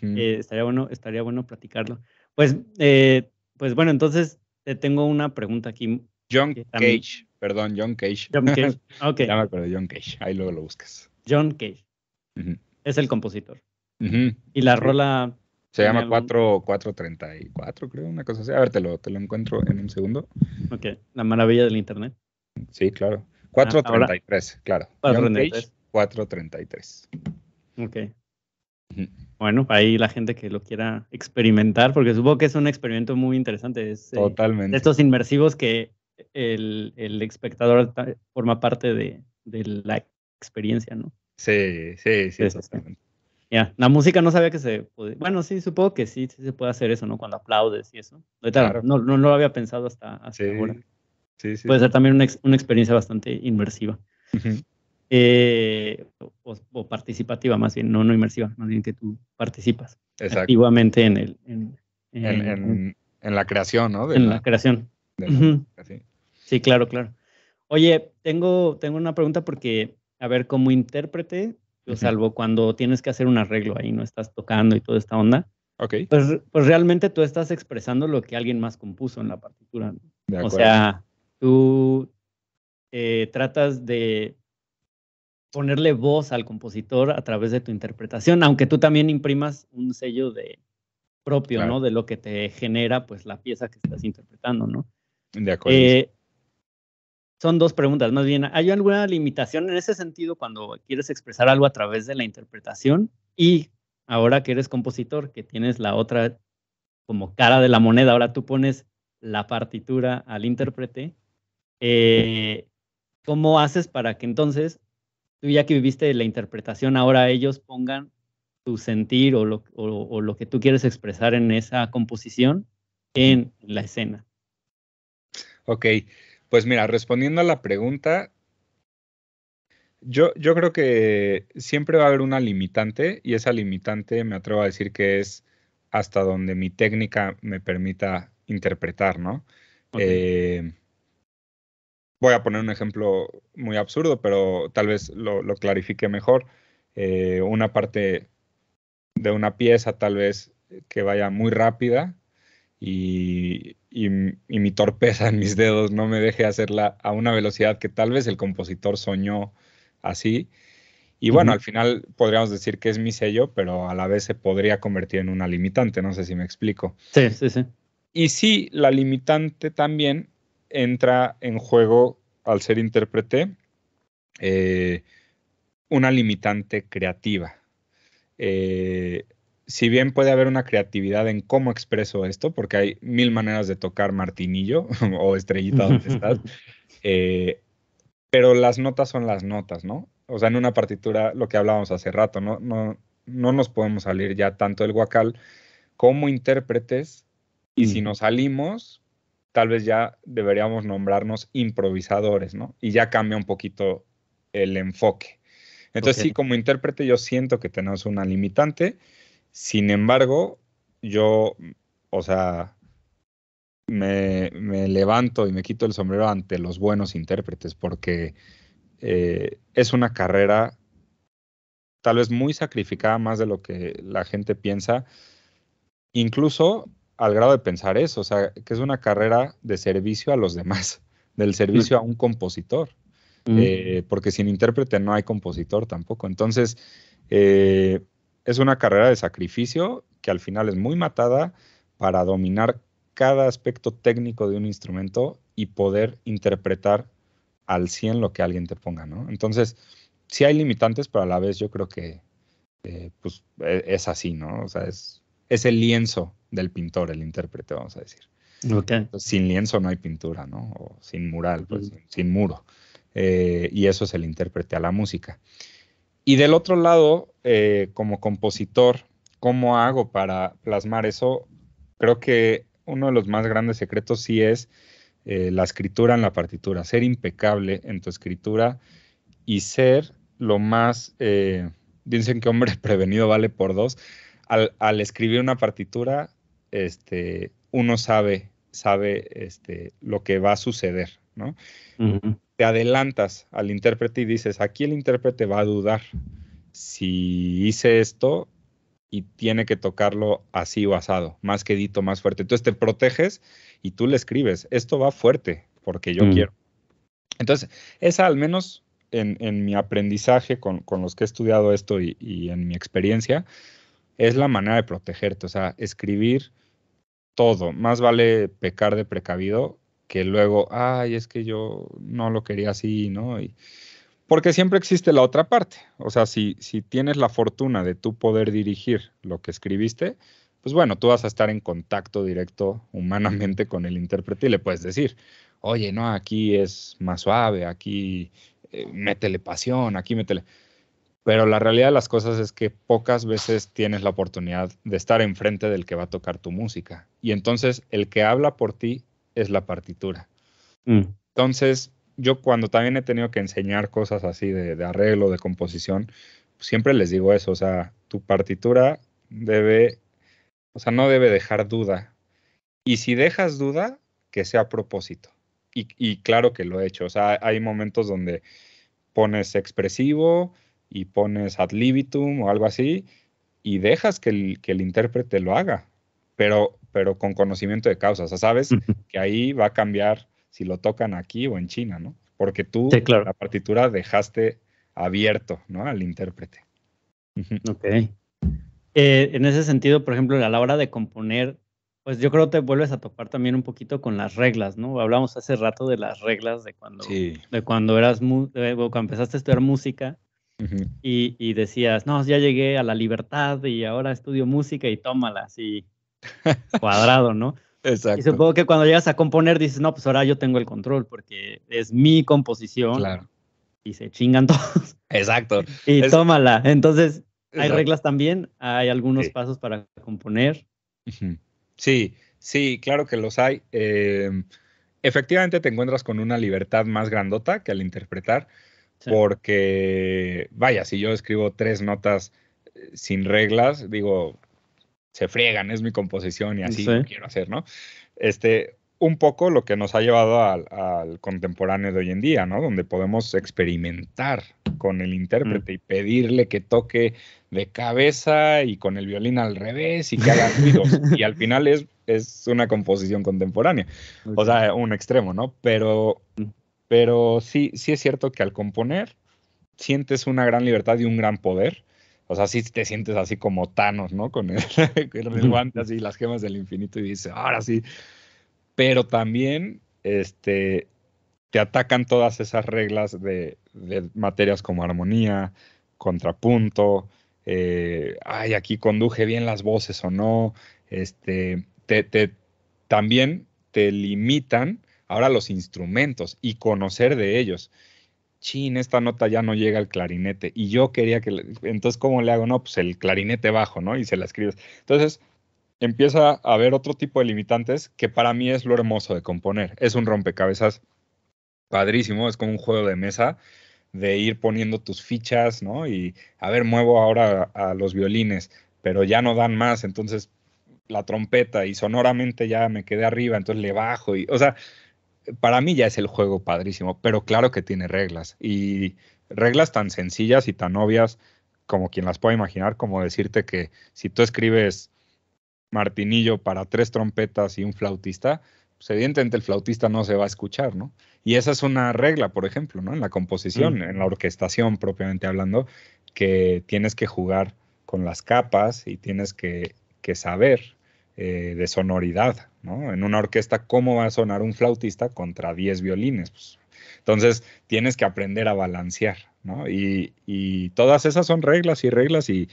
Speaker 2: Eh, estaría bueno, estaría bueno platicarlo. Pues, eh, pues bueno, entonces te tengo una pregunta aquí. John Cage, perdón, John Cage. John Cage. Okay. ya me
Speaker 1: acuerdo, John Cage. Ahí luego lo buscas. John Cage. Es el compositor.
Speaker 3: Y
Speaker 1: la rola se llama 434, creo, una cosa así. A ver, te lo, encuentro en un segundo. Ok, la maravilla del Internet. Sí, claro. 433, ah, claro. 433. Ok.
Speaker 2: Bueno, ahí la gente que lo quiera experimentar, porque supongo que es un experimento muy interesante. Eh, totalmente. estos inmersivos que el, espectador forma parte de, de, la experiencia, ¿no? Sí, sí, sí, exactamente. Ya, la música no sabía que se podía. Bueno, sí, supongo que sí, sí se puede hacer eso, ¿no? Cuando aplaudes y eso. no, lo había pensado hasta, hasta ahora. Sí, sí. Puede ser también una, experiencia bastante inmersiva. Eh, o, participativa, más bien, no, inmersiva, más bien que tú participas Exacto. activamente en el. En, la creación, ¿no? en la, creación. Sí, claro, claro. Oye, tengo, tengo una pregunta porque, a ver, como intérprete, yo, salvo cuando tienes que hacer un arreglo ahí, no estás tocando y toda esta onda. Ok. Pues, pues realmente tú estás expresando lo que alguien más compuso en la partitura. ¿no? O sea, tú eh, tratas de ponerle voz al compositor a través de tu interpretación, aunque tú también imprimas un sello de propio, ¿no? De lo que te genera, pues, la pieza que estás interpretando, ¿no? De acuerdo. Eh, son dos preguntas, más bien, ¿hay alguna limitación en ese sentido cuando quieres expresar algo a través de la interpretación? Y ahora que eres compositor, que tienes la otra como cara de la moneda, ahora tú pones la partitura al intérprete, eh, ¿cómo haces para que entonces, tú ya que viviste la interpretación, ahora ellos pongan tu sentir o lo, o, o lo que tú quieres expresar en esa composición en la escena?
Speaker 1: Ok. Pues mira, respondiendo a la pregunta, yo, yo creo que siempre va a haber una limitante y esa limitante me atrevo a decir que es hasta donde mi técnica me permita interpretar, ¿no? Eh, voy a poner un ejemplo muy absurdo, pero tal vez lo, clarifique mejor. Eh, una parte de una pieza tal vez que vaya muy rápida y y, mi torpeza en mis dedos no me deje hacerla a una velocidad que tal vez el compositor soñó así. Y bueno, al final podríamos decir que es mi sello, pero a la vez se podría convertir en una limitante, no sé si me explico. Sí, sí, sí. Y sí, la limitante también entra en juego al ser intérprete, eh, una limitante creativa. Eh, si bien puede haber una creatividad en cómo expreso esto, porque hay mil maneras de tocar martinillo (laughs) o estrellita donde estás, (laughs) eh, pero las notas son las notas, ¿no? O sea, en una partitura, lo que hablábamos hace rato, no, no, no nos podemos salir ya tanto del guacal como intérpretes, y si nos salimos, tal vez ya deberíamos nombrarnos improvisadores, ¿no? Y ya cambia un poquito el enfoque. Entonces, sí, como intérprete, yo siento que tenemos una limitante. Sin embargo, yo, o sea, me, levanto y me quito el sombrero ante los buenos intérpretes porque eh, es una carrera tal vez muy sacrificada más de lo que la gente piensa, incluso al grado de pensar eso, o sea, que es una carrera de servicio a los demás, (laughs) del servicio a un compositor, mm. eh, porque sin intérprete no hay compositor tampoco. Entonces, eh, es una carrera de sacrificio que al final es muy matada para dominar cada aspecto técnico de un instrumento y poder interpretar al 100 lo que alguien te ponga, ¿no? Entonces, sí hay limitantes, pero a la vez yo creo que eh, pues, e, es así, ¿no? O sea, es, es el lienzo del pintor, el intérprete, vamos a decir. sin lienzo no hay pintura, ¿no? O sin mural, pues, sin, muro. Eh, y eso es el intérprete a la música. Y del otro lado, eh, como compositor, ¿cómo hago para plasmar eso? Creo que uno de los más grandes secretos sí es eh, la escritura en la partitura, ser impecable en tu escritura y ser lo más, eh, dicen que hombre (laughs) prevenido vale por dos, al, escribir una partitura, este, uno sabe, sabe este, lo que va a suceder, ¿no? adelantas al intérprete y dices, aquí el intérprete va a dudar si hice esto y tiene que tocarlo así o asado, más quedito, más fuerte. Entonces te proteges y tú le escribes, esto va fuerte porque yo mm. quiero. Entonces, esa al menos en, mi aprendizaje con, los que he estudiado esto y, y, en mi experiencia, es la manera de protegerte, o sea, escribir todo. Más vale pecar de precavido que luego, ay, es que yo no lo quería así, ¿no? Y, porque siempre existe la otra parte. O sea, si, si tienes la fortuna de tú poder dirigir lo que escribiste, pues bueno, tú vas a estar en contacto directo humanamente con el intérprete y le puedes decir, oye, no, aquí es más suave, aquí eh, métele pasión, aquí métele pero la realidad de las cosas es que pocas veces tienes la oportunidad de estar enfrente del que va a tocar tu música. Y entonces el que habla por ti es la partitura. Mm. Entonces, yo cuando también he tenido que enseñar cosas así de, arreglo, de composición, siempre les digo eso, o sea, tu partitura debe, o sea, no debe dejar duda. Y si dejas duda, que sea a propósito. Y, claro que lo he hecho, o sea, hay momentos donde pones expresivo y pones ad libitum o algo así y dejas que el, que el intérprete lo haga, pero pero con conocimiento de causa. O sea, sabes que ahí va a cambiar si lo tocan aquí o en China, ¿no? Porque tú la partitura dejaste abierto, ¿no? Al intérprete. Ok. Eh,
Speaker 2: en ese sentido, por ejemplo, a la hora de componer, pues yo creo que te vuelves a topar también un poquito con las reglas, ¿no? Hablamos hace rato de las reglas de cuando, de cuando eras eh, empezaste a estudiar música y, y, decías, no, ya llegué a la libertad y ahora estudio música y tómalas. Y, (laughs) cuadrado, ¿no? Exacto. Y supongo que cuando llegas a componer dices, no, pues ahora yo tengo el control porque es mi composición. Claro. Y se chingan (laughs) todos. Exacto. y tómala. Entonces, hay reglas también, hay algunos pasos
Speaker 1: para componer. Sí, sí, claro que los hay. Em, efectivamente te encuentras con una libertad más grandota que al interpretar, porque, vaya, si yo escribo tres notas eh, sin reglas, digo, se friegan, es mi composición y así quiero hacer, ¿no? Este, un poco lo que nos ha llevado al, contemporáneo de hoy en día, ¿no? Donde podemos experimentar con el intérprete mm. y pedirle que toque de cabeza y con el violín al revés y que haga ruidos. (laughs) y al final es, es una composición contemporánea. O sea, un extremo, ¿no? Pero, mm. pero sí, sí es cierto que al componer sientes una gran libertad y un gran poder o sea, sí te sientes así como Thanos, ¿no? Con el, (laughs) guante así, las gemas del infinito y dices, ahora sí. Pero también, este, te atacan todas esas reglas de, materias como armonía, contrapunto, eh, ay, aquí conduje bien las voces o no, este, te, también te limitan ahora los instrumentos y conocer de ellos chin, esta nota ya no llega al clarinete. Y yo quería que, entonces, ¿cómo le hago? No, pues el clarinete bajo, ¿no? Y se la escribes. Entonces, empieza a haber otro tipo de limitantes que para mí es lo hermoso de componer. Es un rompecabezas padrísimo, es como un juego de mesa de ir poniendo tus fichas, ¿no? Y a ver, muevo ahora a, a los violines, pero ya no dan más, entonces la trompeta y sonoramente ya me quedé arriba, entonces le bajo y, o sea, para mí ya es el juego padrísimo, pero claro que tiene reglas y reglas tan sencillas y tan obvias como quien las pueda imaginar, como decirte que si tú escribes martinillo para tres trompetas y un flautista, pues, evidentemente el flautista no se va a escuchar, ¿no? Y esa es una regla, por ejemplo, ¿no? En la composición, mm. en la orquestación propiamente hablando, que tienes que jugar con las capas y tienes que, que saber eh, de sonoridad, ¿no? En una orquesta, ¿cómo va a sonar un flautista contra 10 violines? Pues, entonces, tienes que aprender a balancear, ¿no? Y, todas esas son reglas y reglas y,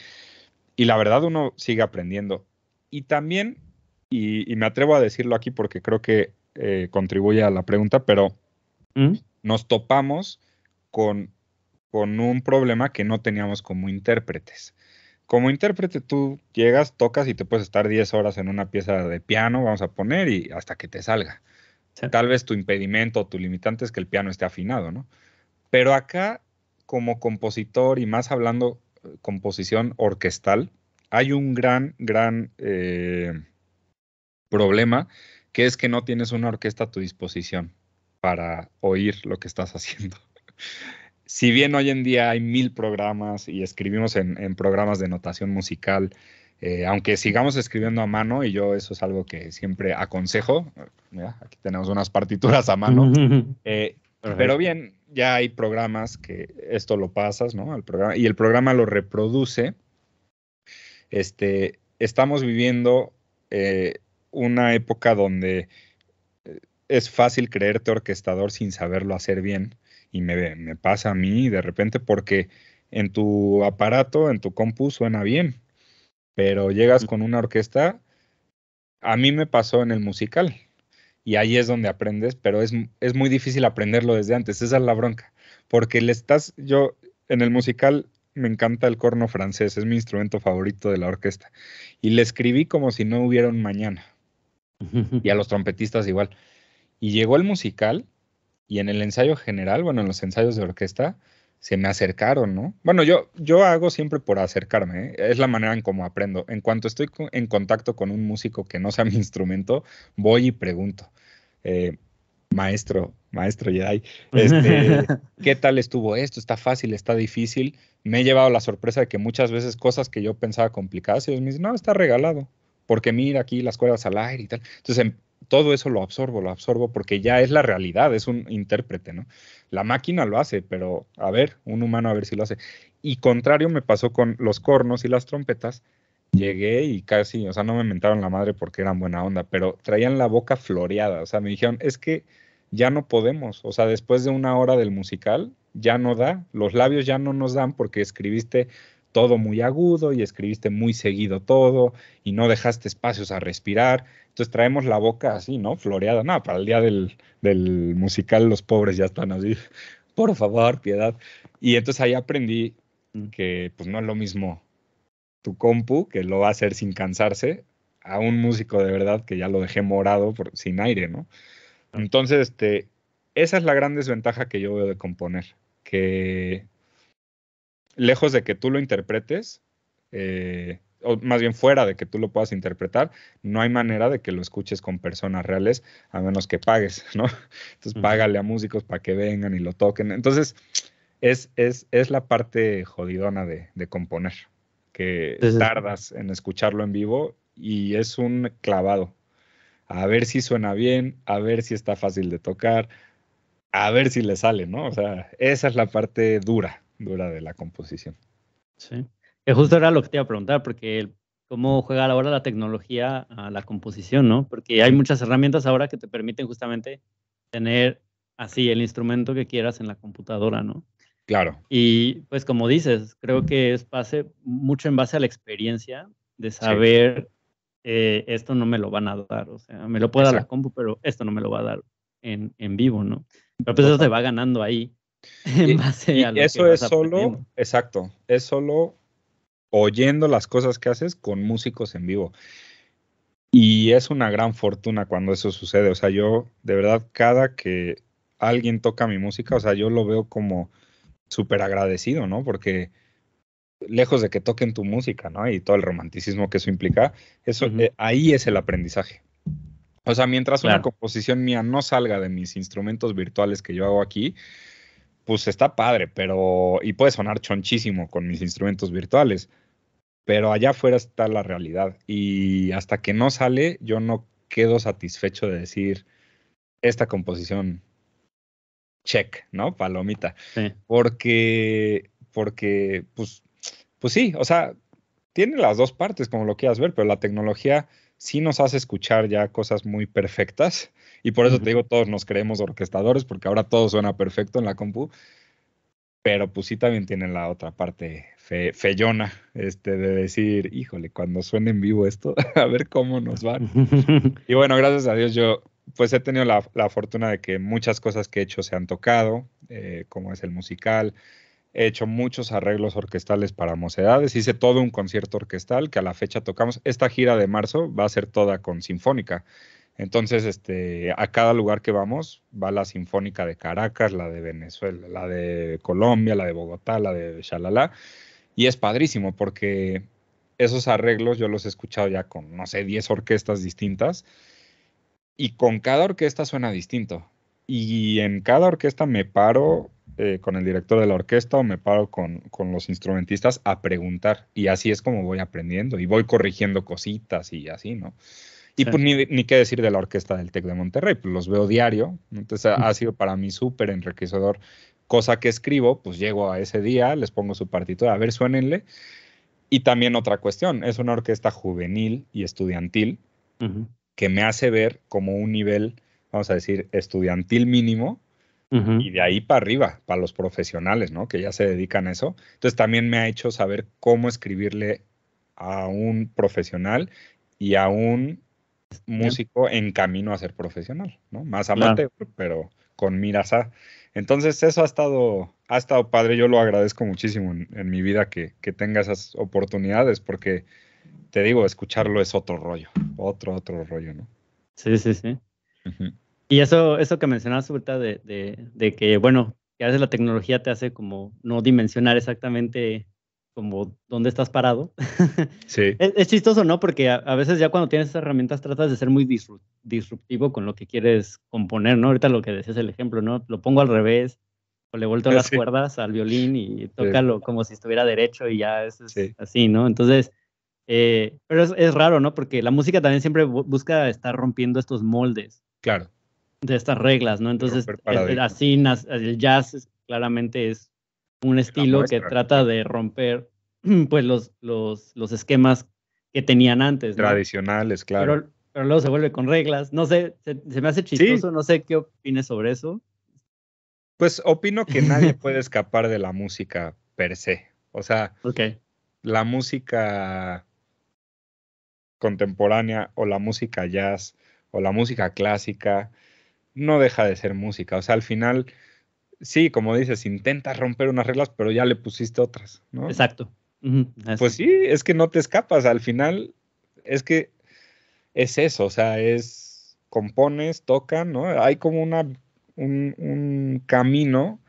Speaker 1: y, la verdad uno sigue aprendiendo. Y también, y, me atrevo a decirlo aquí porque creo que eh, contribuye a la pregunta, pero ¿Mm? nos topamos con un problema que no teníamos como intérpretes como intérprete tú llegas, tocas y te puedes estar 10 horas en una pieza de piano, vamos a poner, y hasta que te salga. Tal vez tu impedimento o tu limitante es que el piano esté afinado, ¿no? Pero acá, como compositor y más hablando eh, composición orquestal, hay un gran, gran eh, problema que es que no tienes una orquesta a tu disposición para oír lo que estás (laughs) haciendo si bien hoy en día hay mil programas y escribimos en, programas de notación musical, eh, aunque sigamos escribiendo a mano, y yo eso es algo que siempre aconsejo, aquí tenemos unas partituras a mano, (laughs) eh, pero bien, ya hay programas que esto lo pasas, ¿no? programa, y el programa lo reproduce. Este, estamos viviendo eh, una época donde es fácil creerte orquestador sin saberlo hacer bien y me, me pasa a mí de repente porque en tu aparato, en tu compu suena bien, pero llegas con una orquesta, a mí me pasó en el musical y ahí es donde aprendes, pero es, es muy difícil aprenderlo desde antes, esa es la bronca, porque le estás, yo en el musical me encanta el corno francés, es mi instrumento favorito de la orquesta. Y le escribí como si no hubiera un mañana. Y a los trompetistas igual. Y llegó el musical y en el ensayo general, bueno, en los ensayos de orquesta, se me acercaron, ¿no? Bueno, yo, yo hago siempre por acercarme, ¿eh? es la manera en cómo aprendo. En cuanto estoy en contacto con un músico que no sea (laughs) mi instrumento, voy y pregunto, eh, maestro, maestro Jedi, este, (laughs) ¿qué tal estuvo esto? ¿Está fácil? ¿Está difícil? Me he llevado la sorpresa de que muchas veces cosas que yo pensaba complicadas, ellos me dicen, no, está regalado, porque mira aquí las cuerdas al aire y tal. Entonces em, todo eso lo absorbo, lo absorbo porque ya es la realidad, es un intérprete, ¿no? La máquina lo hace, pero a ver, un humano a ver si lo hace. Y contrario me pasó con los cornos y las trompetas. Llegué y casi, o sea, no me mentaron la madre porque eran buena onda, pero traían la boca floreada, o sea, me dijeron, es que ya no podemos, o sea, después de una hora del musical, ya no da, los labios ya no nos dan porque escribiste todo muy agudo y escribiste muy seguido todo y no dejaste espacios a respirar. Entonces traemos la boca así, ¿no? Floreada. No, para el día del, musical los pobres ya están así. (laughs) Por favor, piedad. Y entonces ahí aprendí mm. que pues no es lo mismo tu compu, que lo va a hacer sin cansarse, a un músico de verdad que ya lo dejé morado por, sin aire, ¿no? Entonces, este, esa es la gran desventaja que yo veo de componer, que lejos de que tú lo interpretes, eh, o más bien fuera de que tú lo puedas interpretar, no hay manera de que lo escuches con personas reales, a menos que pagues, (laughs) ¿no? Entonces, págale a músicos para que vengan y lo toquen. Entonces, es, es, la parte jodidona de, componer, que tardas en escucharlo en vivo y es un clavado. A ver si suena bien, a ver si está fácil de tocar, a ver si le sale, ¿no? O sea, esa es la parte dura dura de la composición.
Speaker 2: Sí. Que justo era lo que te iba a preguntar, porque cómo juega ahora la tecnología a la composición, ¿no? Porque hay muchas herramientas ahora que te permiten justamente tener así el instrumento que quieras en la computadora, ¿no? Claro. Y pues como dices, creo que es pase mucho en base a la experiencia de saber, eh, esto no me lo van a dar, o sea, me lo puede dar la compu, pero esto no me lo va a dar
Speaker 1: en, vivo, ¿no? Pero pues eso te va
Speaker 2: ganando ahí (laughs) eso es solo,
Speaker 1: exacto, es solo oyendo las cosas que haces con músicos en vivo. Y es una gran fortuna cuando eso sucede. O sea, yo de verdad cada que alguien toca mi música, o sea, yo lo veo como súper agradecido, ¿no? Porque lejos de que toquen tu música, ¿no? Y todo el romanticismo que eso implica, eso, eh, ahí es el aprendizaje. O sea, mientras una composición mía no salga de mis instrumentos virtuales que yo hago aquí, pues está padre, pero. Y puede sonar chonchísimo con mis instrumentos virtuales. Pero allá afuera está la realidad. Y hasta que no sale, yo no quedo satisfecho de decir esta composición. Check, ¿no? Palomita. Sí. Porque. Porque, pues. Pues sí, o sea, tiene las dos partes, como lo quieras ver, pero la tecnología sí nos hace escuchar ya cosas muy perfectas. Y por eso te digo, todos nos creemos orquestadores, porque ahora todo suena perfecto en la compu. Pero pues sí también tienen la otra parte fe, feyona, este, de decir, híjole, cuando suene en vivo esto, (laughs) a ver cómo nos va. (laughs) y bueno, gracias a Dios yo pues he tenido la, fortuna de que muchas cosas que he hecho se han tocado, eh, como es el musical, He hecho muchos arreglos orquestales para mocedades, hice todo un concierto orquestal que a la fecha tocamos. Esta gira de marzo va a ser toda con sinfónica. Entonces, este, a cada lugar que vamos va la sinfónica de Caracas, la de Venezuela, la de Colombia, la de Bogotá, la de Xalala. Y es padrísimo porque esos arreglos yo los he escuchado ya con, no sé, 10 orquestas distintas. Y con cada orquesta suena distinto. Y en cada orquesta me paro eh, con el director de la orquesta o me paro con, los instrumentistas a preguntar. Y así es como voy aprendiendo y voy corrigiendo cositas y así, ¿no? Y pues ni, ni, qué decir de la orquesta del TEC de Monterrey, pues los veo diario. Entonces ha sido para mí súper enriquecedor. Cosa que escribo, pues llego a ese día, les pongo su partitura, a ver, suénenle. Y también otra cuestión, es una orquesta juvenil y estudiantil que me hace ver como un nivel, vamos a decir, estudiantil mínimo, y de ahí para arriba, para los profesionales, ¿no? Que ya se dedican a eso. Entonces también me ha hecho saber cómo escribirle a un profesional y a un músico en camino a ser profesional, ¿no? Más amateur, pero con miras a... Entonces eso ha estado, ha estado padre, yo lo agradezco muchísimo en, mi vida que, tenga esas oportunidades, porque te digo, escucharlo es otro rollo, otro, otro rollo, ¿no? Sí, sí, sí. Y eso,
Speaker 2: eso que mencionabas ahorita de, de, que, bueno, que a veces la tecnología te hace como no dimensionar exactamente como dónde estás parado. (laughs) Sí. es, chistoso, ¿no? Porque a, veces ya cuando tienes esas herramientas tratas de ser muy disruptivo con lo que quieres componer, ¿no? Ahorita lo que decías el ejemplo, ¿no? Lo pongo al revés o le vuelto eh, las cuerdas al violín y tócalo como si estuviera derecho y ya es, así, ¿no? Entonces, eh, pero es, raro, ¿no? Porque la música también siempre busca estar rompiendo estos moldes. Claro de estas reglas, ¿no? Entonces, así el jazz claramente es un estilo que trata de romper (clears throat) pues los, los, los esquemas que tenían antes.
Speaker 1: Tradicionales, claro.
Speaker 2: Pero, luego se vuelve con reglas. No sé, se, me hace chistoso, no sé qué
Speaker 1: opines sobre eso. Pues opino que nadie (laughs) puede escapar de la música per se. O sea, la música contemporánea o la música jazz o la música clásica no deja de ser música. O sea, al final, sí, como dices, intentas romper unas reglas, pero ya le pusiste otras, ¿no? Exacto. Pues sí, es que no te escapas. Al final, es que es eso, o sea, es compones, tocan, ¿no? Hay como una, un, camino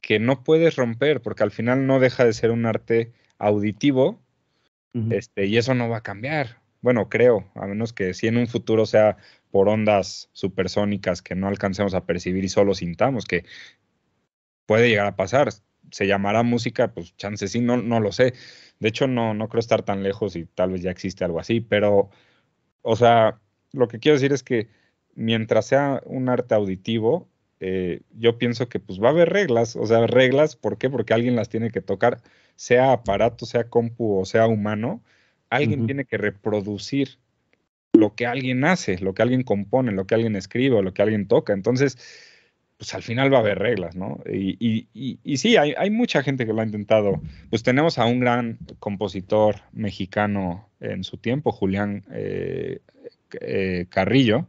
Speaker 1: que no puedes romper, porque al final no deja de ser un arte auditivo, este, y eso no va a cambiar. Bueno, creo, a menos que si en un futuro sea por ondas supersónicas que no alcancemos a percibir y solo sintamos, que puede llegar a pasar. Se llamará música, pues chance sí, no, no lo sé. De hecho, no, no creo estar tan lejos y tal vez ya existe algo así, pero, o sea, lo que quiero decir es que mientras sea un arte auditivo, eh, yo pienso que pues va a haber reglas, o sea, reglas, ¿por qué? Porque alguien las tiene que tocar, sea aparato, sea compu o sea humano, alguien tiene que reproducir lo que alguien hace, lo que alguien compone, lo que alguien escribe lo que alguien toca. Entonces, pues al final va a haber reglas, ¿no? Y, sí, hay, mucha gente que lo ha intentado. Pues tenemos a un gran compositor mexicano en su tiempo, Julián eh, eh, Carrillo,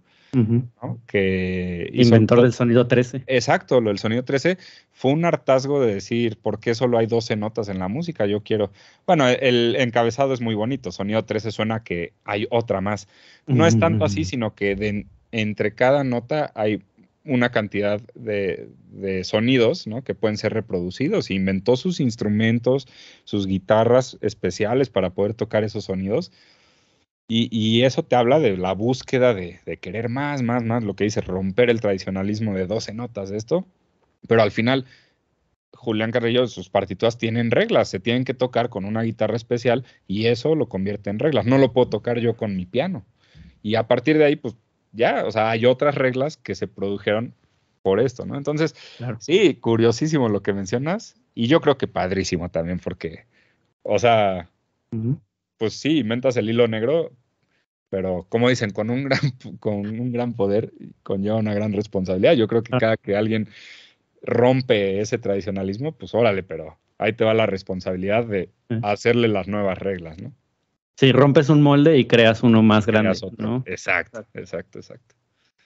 Speaker 1: que Inventor del sonido 13. Exacto, lo del sonido 13 fue un hartazgo de decir, ¿por qué solo hay 12 notas en la música? Yo quiero... Bueno, el encabezado es muy bonito, sonido 13 suena que hay otra más. No es tanto así, sino que entre cada nota hay una cantidad de, sonidos que pueden ser reproducidos. Inventó sus instrumentos, sus guitarras especiales para poder tocar esos sonidos. Y, eso te habla de la búsqueda de, querer más, más, más, lo que dice, romper el tradicionalismo de 12 notas, esto. Pero al final, Julián Carrillo, sus partituras tienen reglas, se tienen que tocar con una guitarra especial y eso lo convierte en reglas. No lo puedo tocar yo con mi piano. Y a partir de ahí, pues ya, o sea, hay otras reglas que se produjeron por esto, ¿no? Entonces, sí, curiosísimo lo que mencionas y yo creo que padrísimo también porque, o sea, pues sí, inventas el hilo negro, pero como dicen, con un gran, (laughs) con un gran poder conlleva una gran responsabilidad. Yo creo que ah. cada que alguien rompe ese tradicionalismo, pues órale, pero ahí te va la responsabilidad de hacerle las nuevas reglas, ¿no?
Speaker 2: Sí, rompes un molde y creas uno más grande, ¿no? Exacto, exacto, exacto.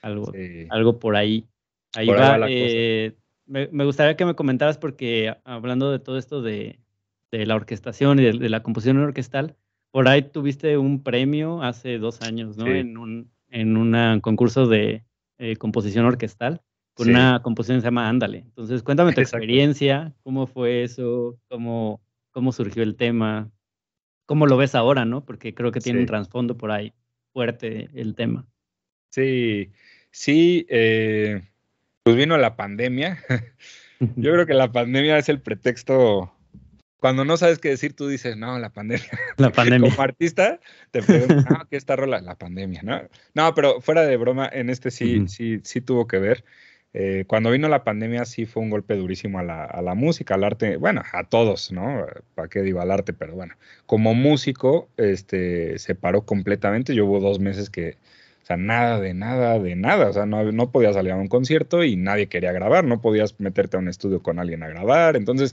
Speaker 1: Algo, algo por ahí.
Speaker 2: Ahí va. Eh, me, gustaría que me comentaras porque hablando de todo esto de, la orquestación y de la composición orquestal, por ahí tuviste un premio hace dos años, ¿no? En un en un concurso de eh, composición orquestal con una composición que se llama Ándale. Entonces, cuéntame tu experiencia, cómo fue eso, cómo, cómo surgió el tema, cómo lo ves ahora, ¿no? Porque creo que tiene un trasfondo
Speaker 1: por ahí fuerte el tema. Sí, sí, eh, pues vino la pandemia. (laughs) Yo (laughs) creo que la pandemia es el pretexto cuando no sabes qué decir, tú dices, no, la pandemia. (laughs) La pandemia. Como artista, te preguntan, no, ah, ¿qué está rola? La pandemia, ¿no? No, pero fuera de broma, en este sí, sí, sí tuvo que ver. Eh, cuando vino la pandemia sí fue un golpe durísimo a la, música, al arte, bueno, a todos, ¿no? ¿Para qué digo al arte? Pero bueno, como músico, este, se paró completamente. Yo hubo dos meses que, o sea, nada de nada, de nada. O sea, no, no podías salir a un concierto y nadie quería grabar, no podías meterte a un estudio con alguien a grabar. Entonces,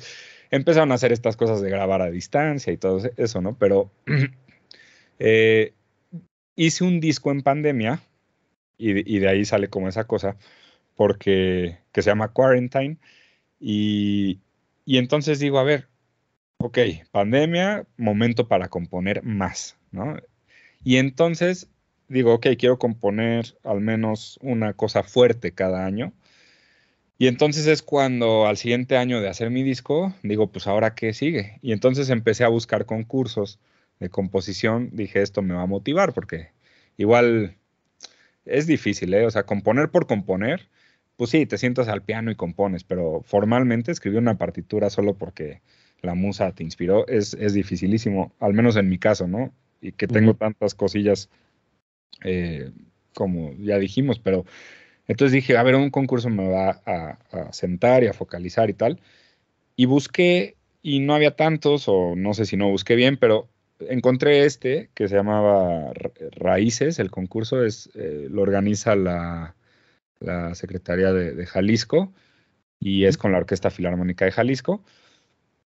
Speaker 1: empezaron a hacer estas cosas de grabar a distancia y todo eso, ¿no? Pero
Speaker 3: (clears throat)
Speaker 1: eh, hice un disco en pandemia y, de ahí sale como esa cosa, porque que se llama Quarantine. Y, y entonces digo, a ver, ok, pandemia, momento para componer más, ¿no? Y entonces digo, ok, quiero componer al menos una cosa fuerte cada año. Y entonces es cuando al siguiente año de hacer mi disco, digo, pues ahora qué sigue. Y entonces empecé a buscar concursos de composición. Dije, esto me va a motivar porque igual es difícil, ¿eh? O sea, componer por componer, pues sí, te sientas al piano y compones, pero formalmente escribir una partitura solo porque la musa te inspiró es, es dificilísimo, al menos en mi caso, ¿no? Y que tengo tantas cosillas eh, como ya dijimos, pero entonces dije, a ver, un concurso me va a, sentar y a focalizar y tal. Y busqué, y no había tantos, o no sé si no busqué bien, pero encontré este que se llamaba Raíces, el concurso eh, lo organiza la, Secretaría de, Jalisco y es con la Orquesta Filarmónica de Jalisco.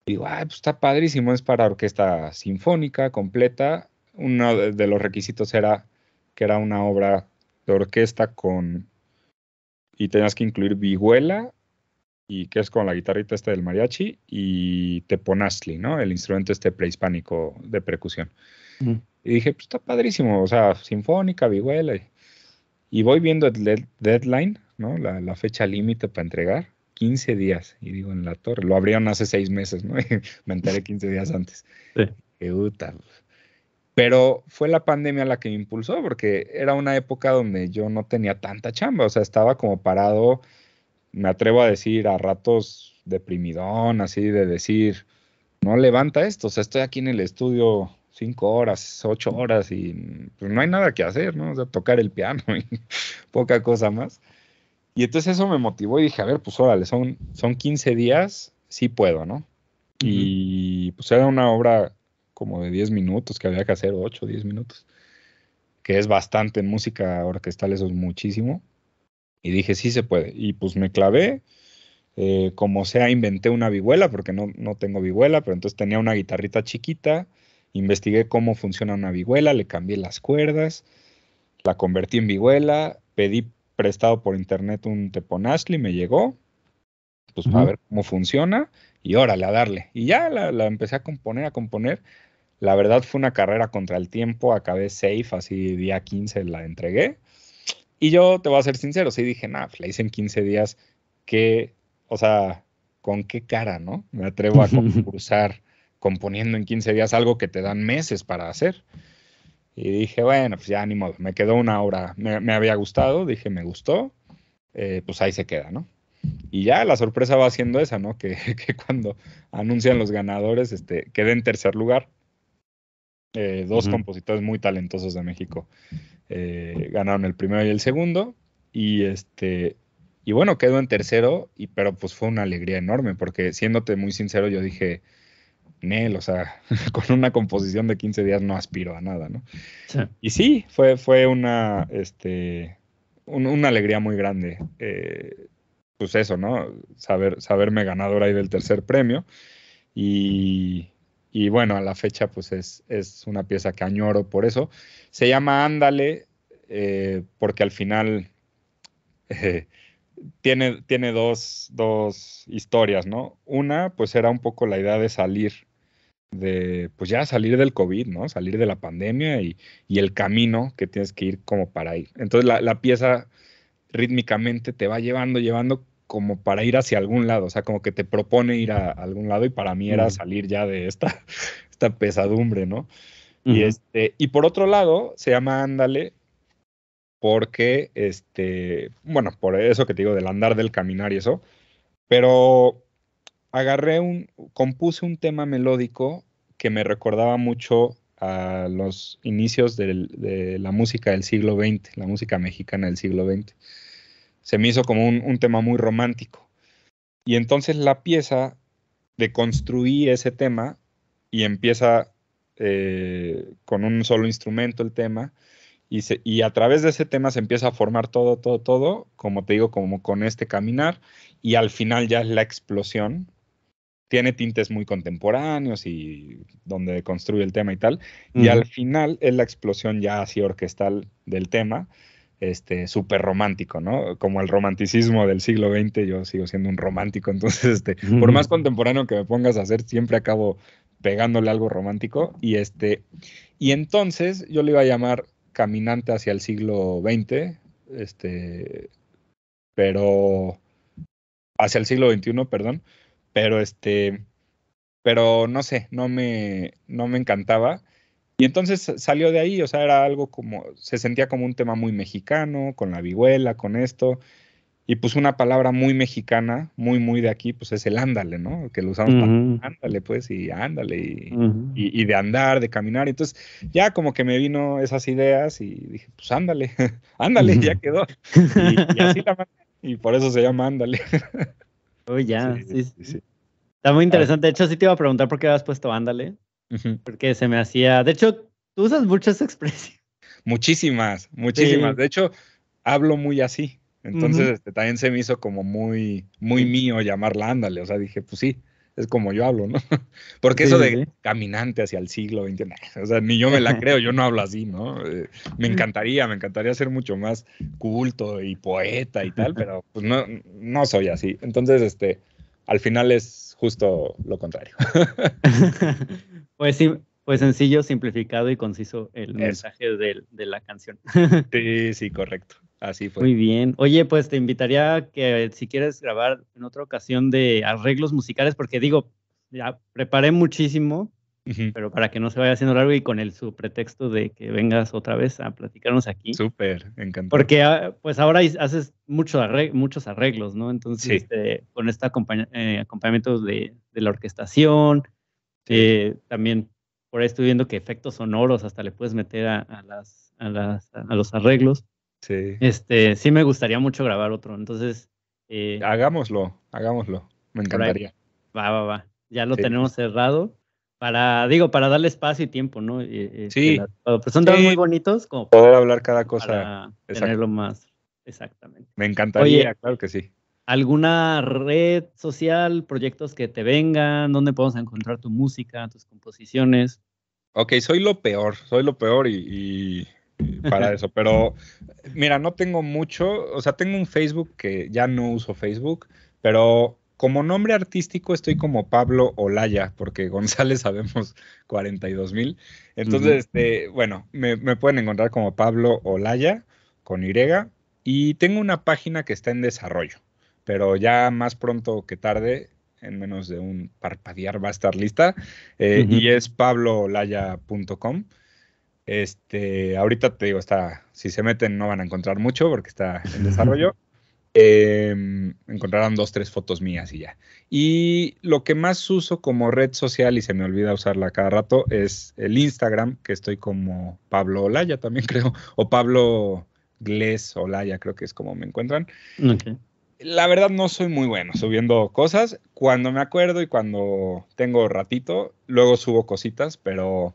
Speaker 1: Y digo, pues está padrísimo, es para orquesta sinfónica completa. Uno de los requisitos era que era una obra de orquesta con y tenías que incluir vihuela y que es con la guitarrita esta del mariachi y teponazli, ¿no? El instrumento este prehispánico de percusión. Y dije, pues está padrísimo, o sea, sinfónica, vihuela. Y, voy viendo el deadline, ¿no? La, fecha límite para entregar, 15 días. Y digo, en la torre, lo abrieron hace seis meses, ¿no? (laughs) me enteré 15 días antes. Qué pero fue la pandemia la que me impulsó, porque era una época donde yo no tenía tanta chamba, o sea, estaba como parado, me atrevo a decir, a ratos deprimidón, así de decir, no levanta esto, o sea, estoy aquí en el estudio cinco horas, ocho horas y pues, no hay nada que hacer, ¿no? O sea, tocar el piano y (laughs) poca cosa más. Y entonces eso me motivó y dije, a ver, pues órale, son, son 15 días, sí puedo, ¿no? Y pues era una obra como de 10 minutos, que había que hacer 8, 10 minutos, que es bastante en música orquestal, eso es muchísimo. Y dije, sí se puede. Y pues me clavé. Eh, como sea, inventé una vihuela, porque no, no tengo vihuela, pero entonces tenía una guitarrita chiquita, investigué cómo funciona una vihuela, le cambié las cuerdas, la convertí en vihuela, pedí prestado por internet un teponashli, me llegó, pues a ver cómo funciona, y órale, a darle. Y ya la, la, empecé a componer, a componer, la verdad fue una carrera contra el tiempo, acabé safe, así día 15 la entregué. Y yo te voy a ser sincero, sí dije, nada, la hice en 15 días, que, o sea, con qué cara, ¿no? Me atrevo a (laughs) concursar componiendo en 15 días algo que te dan meses para hacer. Y dije, bueno, pues ya ni modo, me quedó una hora, me, me había gustado, dije, me gustó, eh, pues ahí se queda, ¿no? Y ya la sorpresa va siendo esa, ¿no? (laughs) Que, que cuando anuncian los ganadores, este, quedé en tercer lugar. Eh, dos compositores muy talentosos de México eh, ganaron el primero y el segundo. Y este, y bueno, quedó en tercero, y, pero pues fue una alegría enorme, porque siéndote muy sincero, yo dije, Nel, o sea, (laughs) con una composición de 15 días no aspiro a nada, ¿no? Y sí, fue, fue una, este, una alegría muy grande. Eh, pues eso, ¿no? Saber, saberme ganador ahí del tercer premio. Y, y bueno, a la fecha pues es, una pieza que añoro por eso. Se llama Ándale eh, porque al final (laughs) eh, tiene, tiene dos, historias, ¿no? Una pues era un poco la idea de salir, de pues ya salir del COVID, ¿no? Salir de la pandemia y, el camino que tienes que ir como para ir. Entonces la pieza rítmicamente te va llevando, llevando como para ir hacia algún lado, o sea, como que te propone ir a, algún lado y para mí era salir ya de esta, (laughs) esta pesadumbre, ¿no? y, este, y por otro lado, se llama Ándale porque, este, bueno, por eso que te digo, del andar, del caminar y eso, pero agarré un, compuse un tema melódico que me recordaba mucho a los inicios de la música del siglo XX, la música mexicana del siglo XX se me hizo como un, tema muy romántico. Y entonces la pieza de construir ese tema y empieza eh, con un solo instrumento el tema. Y, y, a través de ese tema se empieza a formar todo, todo, todo, como te digo, como con este caminar, y al final ya es la explosión. Tiene tintes muy contemporáneos y donde construye el tema y tal. Y al final es la explosión ya así orquestal del tema, este, súper romántico, ¿no? Como el romanticismo del siglo XX, yo sigo siendo un romántico, (laughs) entonces, este, por más contemporáneo que me pongas a hacer, siempre acabo pegándole algo romántico. Y, este, y entonces yo le iba a llamar Caminante hacia el siglo XX, este, pero hacia el siglo XXI, perdón, pero este, pero no sé, no me, no me encantaba. Y entonces salió de ahí, o sea, era algo como, se sentía como un tema muy mexicano, con la vihuela, con esto. Y pues una palabra muy mexicana, muy, muy de aquí, pues es el ándale, ¿no? Que lo usamos para ándale, pues, y ándale, y, de andar, de caminar. Entonces ya como que me vino esas ideas y dije, pues ándale, (laughs) ándale, ya quedó. (laughs) Y, así la y por eso se llama ándale. oh, ya, (laughs) Está muy interesante. De hecho, sí te iba a
Speaker 2: preguntar por qué habías puesto ándale, porque se me hacía, de hecho, tú usas muchas expresiones.
Speaker 1: Muchísimas, muchísimas. De hecho, hablo muy así. Entonces, este, también se me hizo como muy, muy mío llamarla ándale. O sea, dije, pues sí, es como yo hablo, ¿no? (laughs) Porque eso de caminante hacia el siglo XXI, o sea, ni yo me la creo, yo no hablo así, ¿no? Eh, me (laughs) encantaría, me encantaría ser mucho más culto y poeta y tal, pero pues no, no soy así. Entonces, este, al final es justo lo contrario. (laughs)
Speaker 2: Pues sí, pues sencillo, simplificado y conciso el mensaje de, la canción. Sí, (laughs) sí, correcto. Así fue. Muy bien. Oye, pues te invitaría que si quieres grabar en otra ocasión de arreglos musicales, porque digo, ya preparé muchísimo, pero para que no se vaya haciendo largo y con el su pretexto de que vengas otra vez a platicarnos aquí. Súper, encantado. Porque ah, pues ahora haces mucho muchos arreglos, ¿no? Entonces, este, con este acompañamiento de, de la orquestación, eh, también por ahí estoy viendo que efectos sonoros hasta le puedes meter a, las, a, las, a los arreglos. Sí. Este, sí me gustaría mucho grabar otro, entonces... Eh, hagámoslo, hagámoslo, me encantaría. Va, va, va, ya lo tenemos cerrado para, digo, para darle espacio y tiempo, ¿no? Eh, sí. Pues, son temas muy bonitos como... Poder hablar cada cosa. tenerlo más, exactamente. Me encantaría, claro que sí. ¿Alguna red social, proyectos que te vengan? ¿Dónde podemos encontrar
Speaker 1: tu música, tus composiciones? Ok, soy lo peor, soy lo peor y, para eso, pero mira, no tengo mucho, o sea, tengo un Facebook que ya no uso Facebook, pero como nombre artístico estoy como Pablo Olaya, porque (laughs) González sabemos 42 mil. Entonces, este, bueno, me, me, pueden encontrar como Pablo Olaya con Y. Y tengo una página que está en desarrollo pero ya más pronto que tarde, en menos de un parpadear va a estar lista. Eh, y es pablolaya.com. Este, ahorita te digo, está, si se meten no van a encontrar mucho porque está en desarrollo. Em, encontrarán dos, tres fotos mías y ya. Y lo que más uso como red social, y se me olvida usarla cada rato, es el Instagram, que estoy como Pablo Olaya también (laughs) creo, o Pablo Gles Olaya, creo que es como me encuentran. Okay la verdad no soy muy bueno subiendo cosas. Cuando me acuerdo y cuando tengo ratito, luego subo cositas, pero,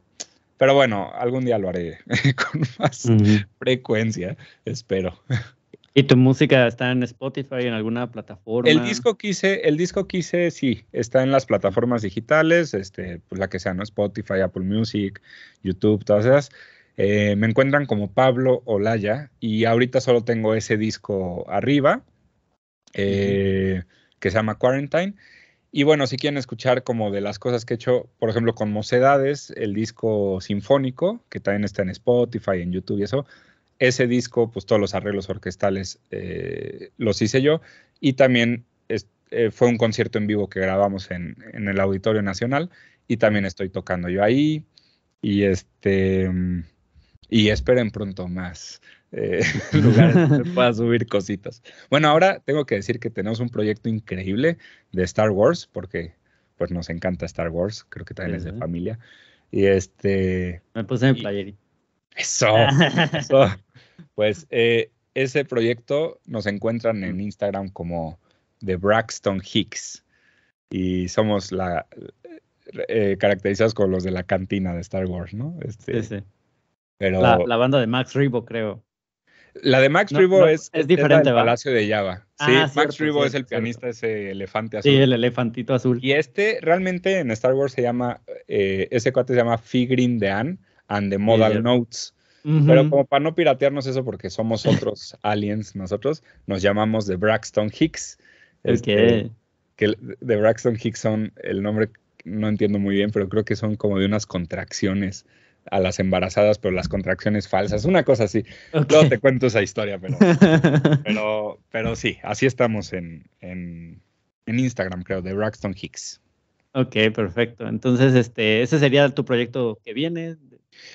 Speaker 1: pero bueno, algún día lo haré (laughs) con más frecuencia, espero. ¿Y tu música está en Spotify, en
Speaker 2: alguna plataforma? El disco
Speaker 1: quise el disco quise sí, está en las plataformas digitales, este, pues la que sea, ¿no? Spotify, Apple Music, YouTube, todas esas. Eh, me encuentran como Pablo Olaya y ahorita solo tengo ese disco arriba eh, que se llama Quarantine. Y bueno, si quieren escuchar como de las cosas que he hecho, por ejemplo, con Mocedades, el disco sinfónico, que también está en Spotify, en YouTube y eso, ese disco, pues todos los arreglos orquestales eh, los hice yo. Y también eh, fue un concierto en vivo que grabamos en, en, el Auditorio Nacional y también estoy tocando yo ahí. Y este... Mm, y esperen pronto más eh, (laughs) lugares (laughs) subir cositas. Bueno, ahora tengo que decir que tenemos un proyecto increíble de Star Wars, porque pues nos encanta Star Wars, creo que también es de familia. Y este... Me puse en el Eso, (laughs) eso. Pues eh, ese proyecto nos encuentran en Instagram como The Braxton Hicks y somos la eh, caracterizados como los de la cantina de Star Wars, ¿no? Este, sí, sí. La, banda de Max Rebo, creo. La de Max Rebo es, es diferente, Palacio de Java. sí, ah, Max Rebo es el pianista, ese elefante azul. Sí, el elefantito azul. Y este realmente en Star Wars se llama, eh, ese cuate se llama Figrin de Anne and the Modal Notes. Pero como para no piratearnos eso, porque somos otros (laughs) aliens nosotros, nos llamamos The Braxton Hicks. es este, Que The Braxton Hicks son el nombre, no entiendo muy bien, pero creo que son como de unas contracciones a las embarazadas, pero las contracciones falsas, una cosa así. Luego te cuento esa historia,
Speaker 3: (laughs)
Speaker 1: pero, pero, sí, así estamos en, en, en, Instagram, creo, de Braxton Hicks. Ok, perfecto. Entonces, este, ese sería tu proyecto que viene.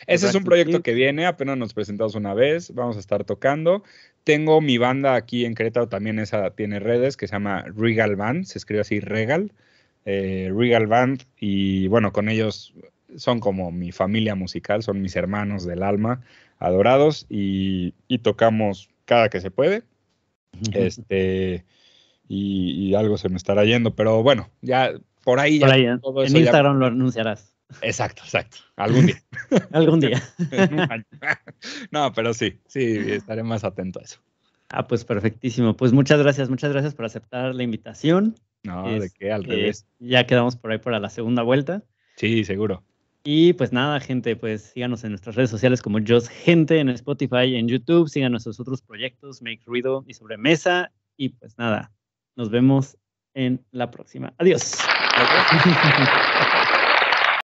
Speaker 1: Ese es un proyecto que viene, apenas nos presentamos una vez, vamos a estar tocando. Tengo mi banda aquí en Querétaro, también esa tiene redes, que se llama Regal Band, se escribe así Regal, eh, Regal Band, y bueno, con ellos son como mi familia musical, son mis hermanos del alma adorados y, tocamos cada que se puede. Este, y, algo se me estará yendo, pero bueno, ya por ahí, ¿eh? en Instagram
Speaker 2: lo anunciarás. Exacto, exacto. Algún día. (laughs) Algún día. (laughs) no, pero sí, sí, estaré más atento a eso. Ah, pues perfectísimo. Pues muchas gracias, muchas gracias por aceptar la invitación.
Speaker 1: No, de este, qué,
Speaker 2: al revés. Ya quedamos por ahí para la segunda vuelta.
Speaker 1: Sí, seguro.
Speaker 2: Y pues nada, gente, pues síganos en nuestras redes sociales como Just Gente, en Spotify, en YouTube, síganos nuestros otros proyectos, Make Ruido y Sobremesa. Y pues nada, nos vemos en la próxima. Adiós. (laughs)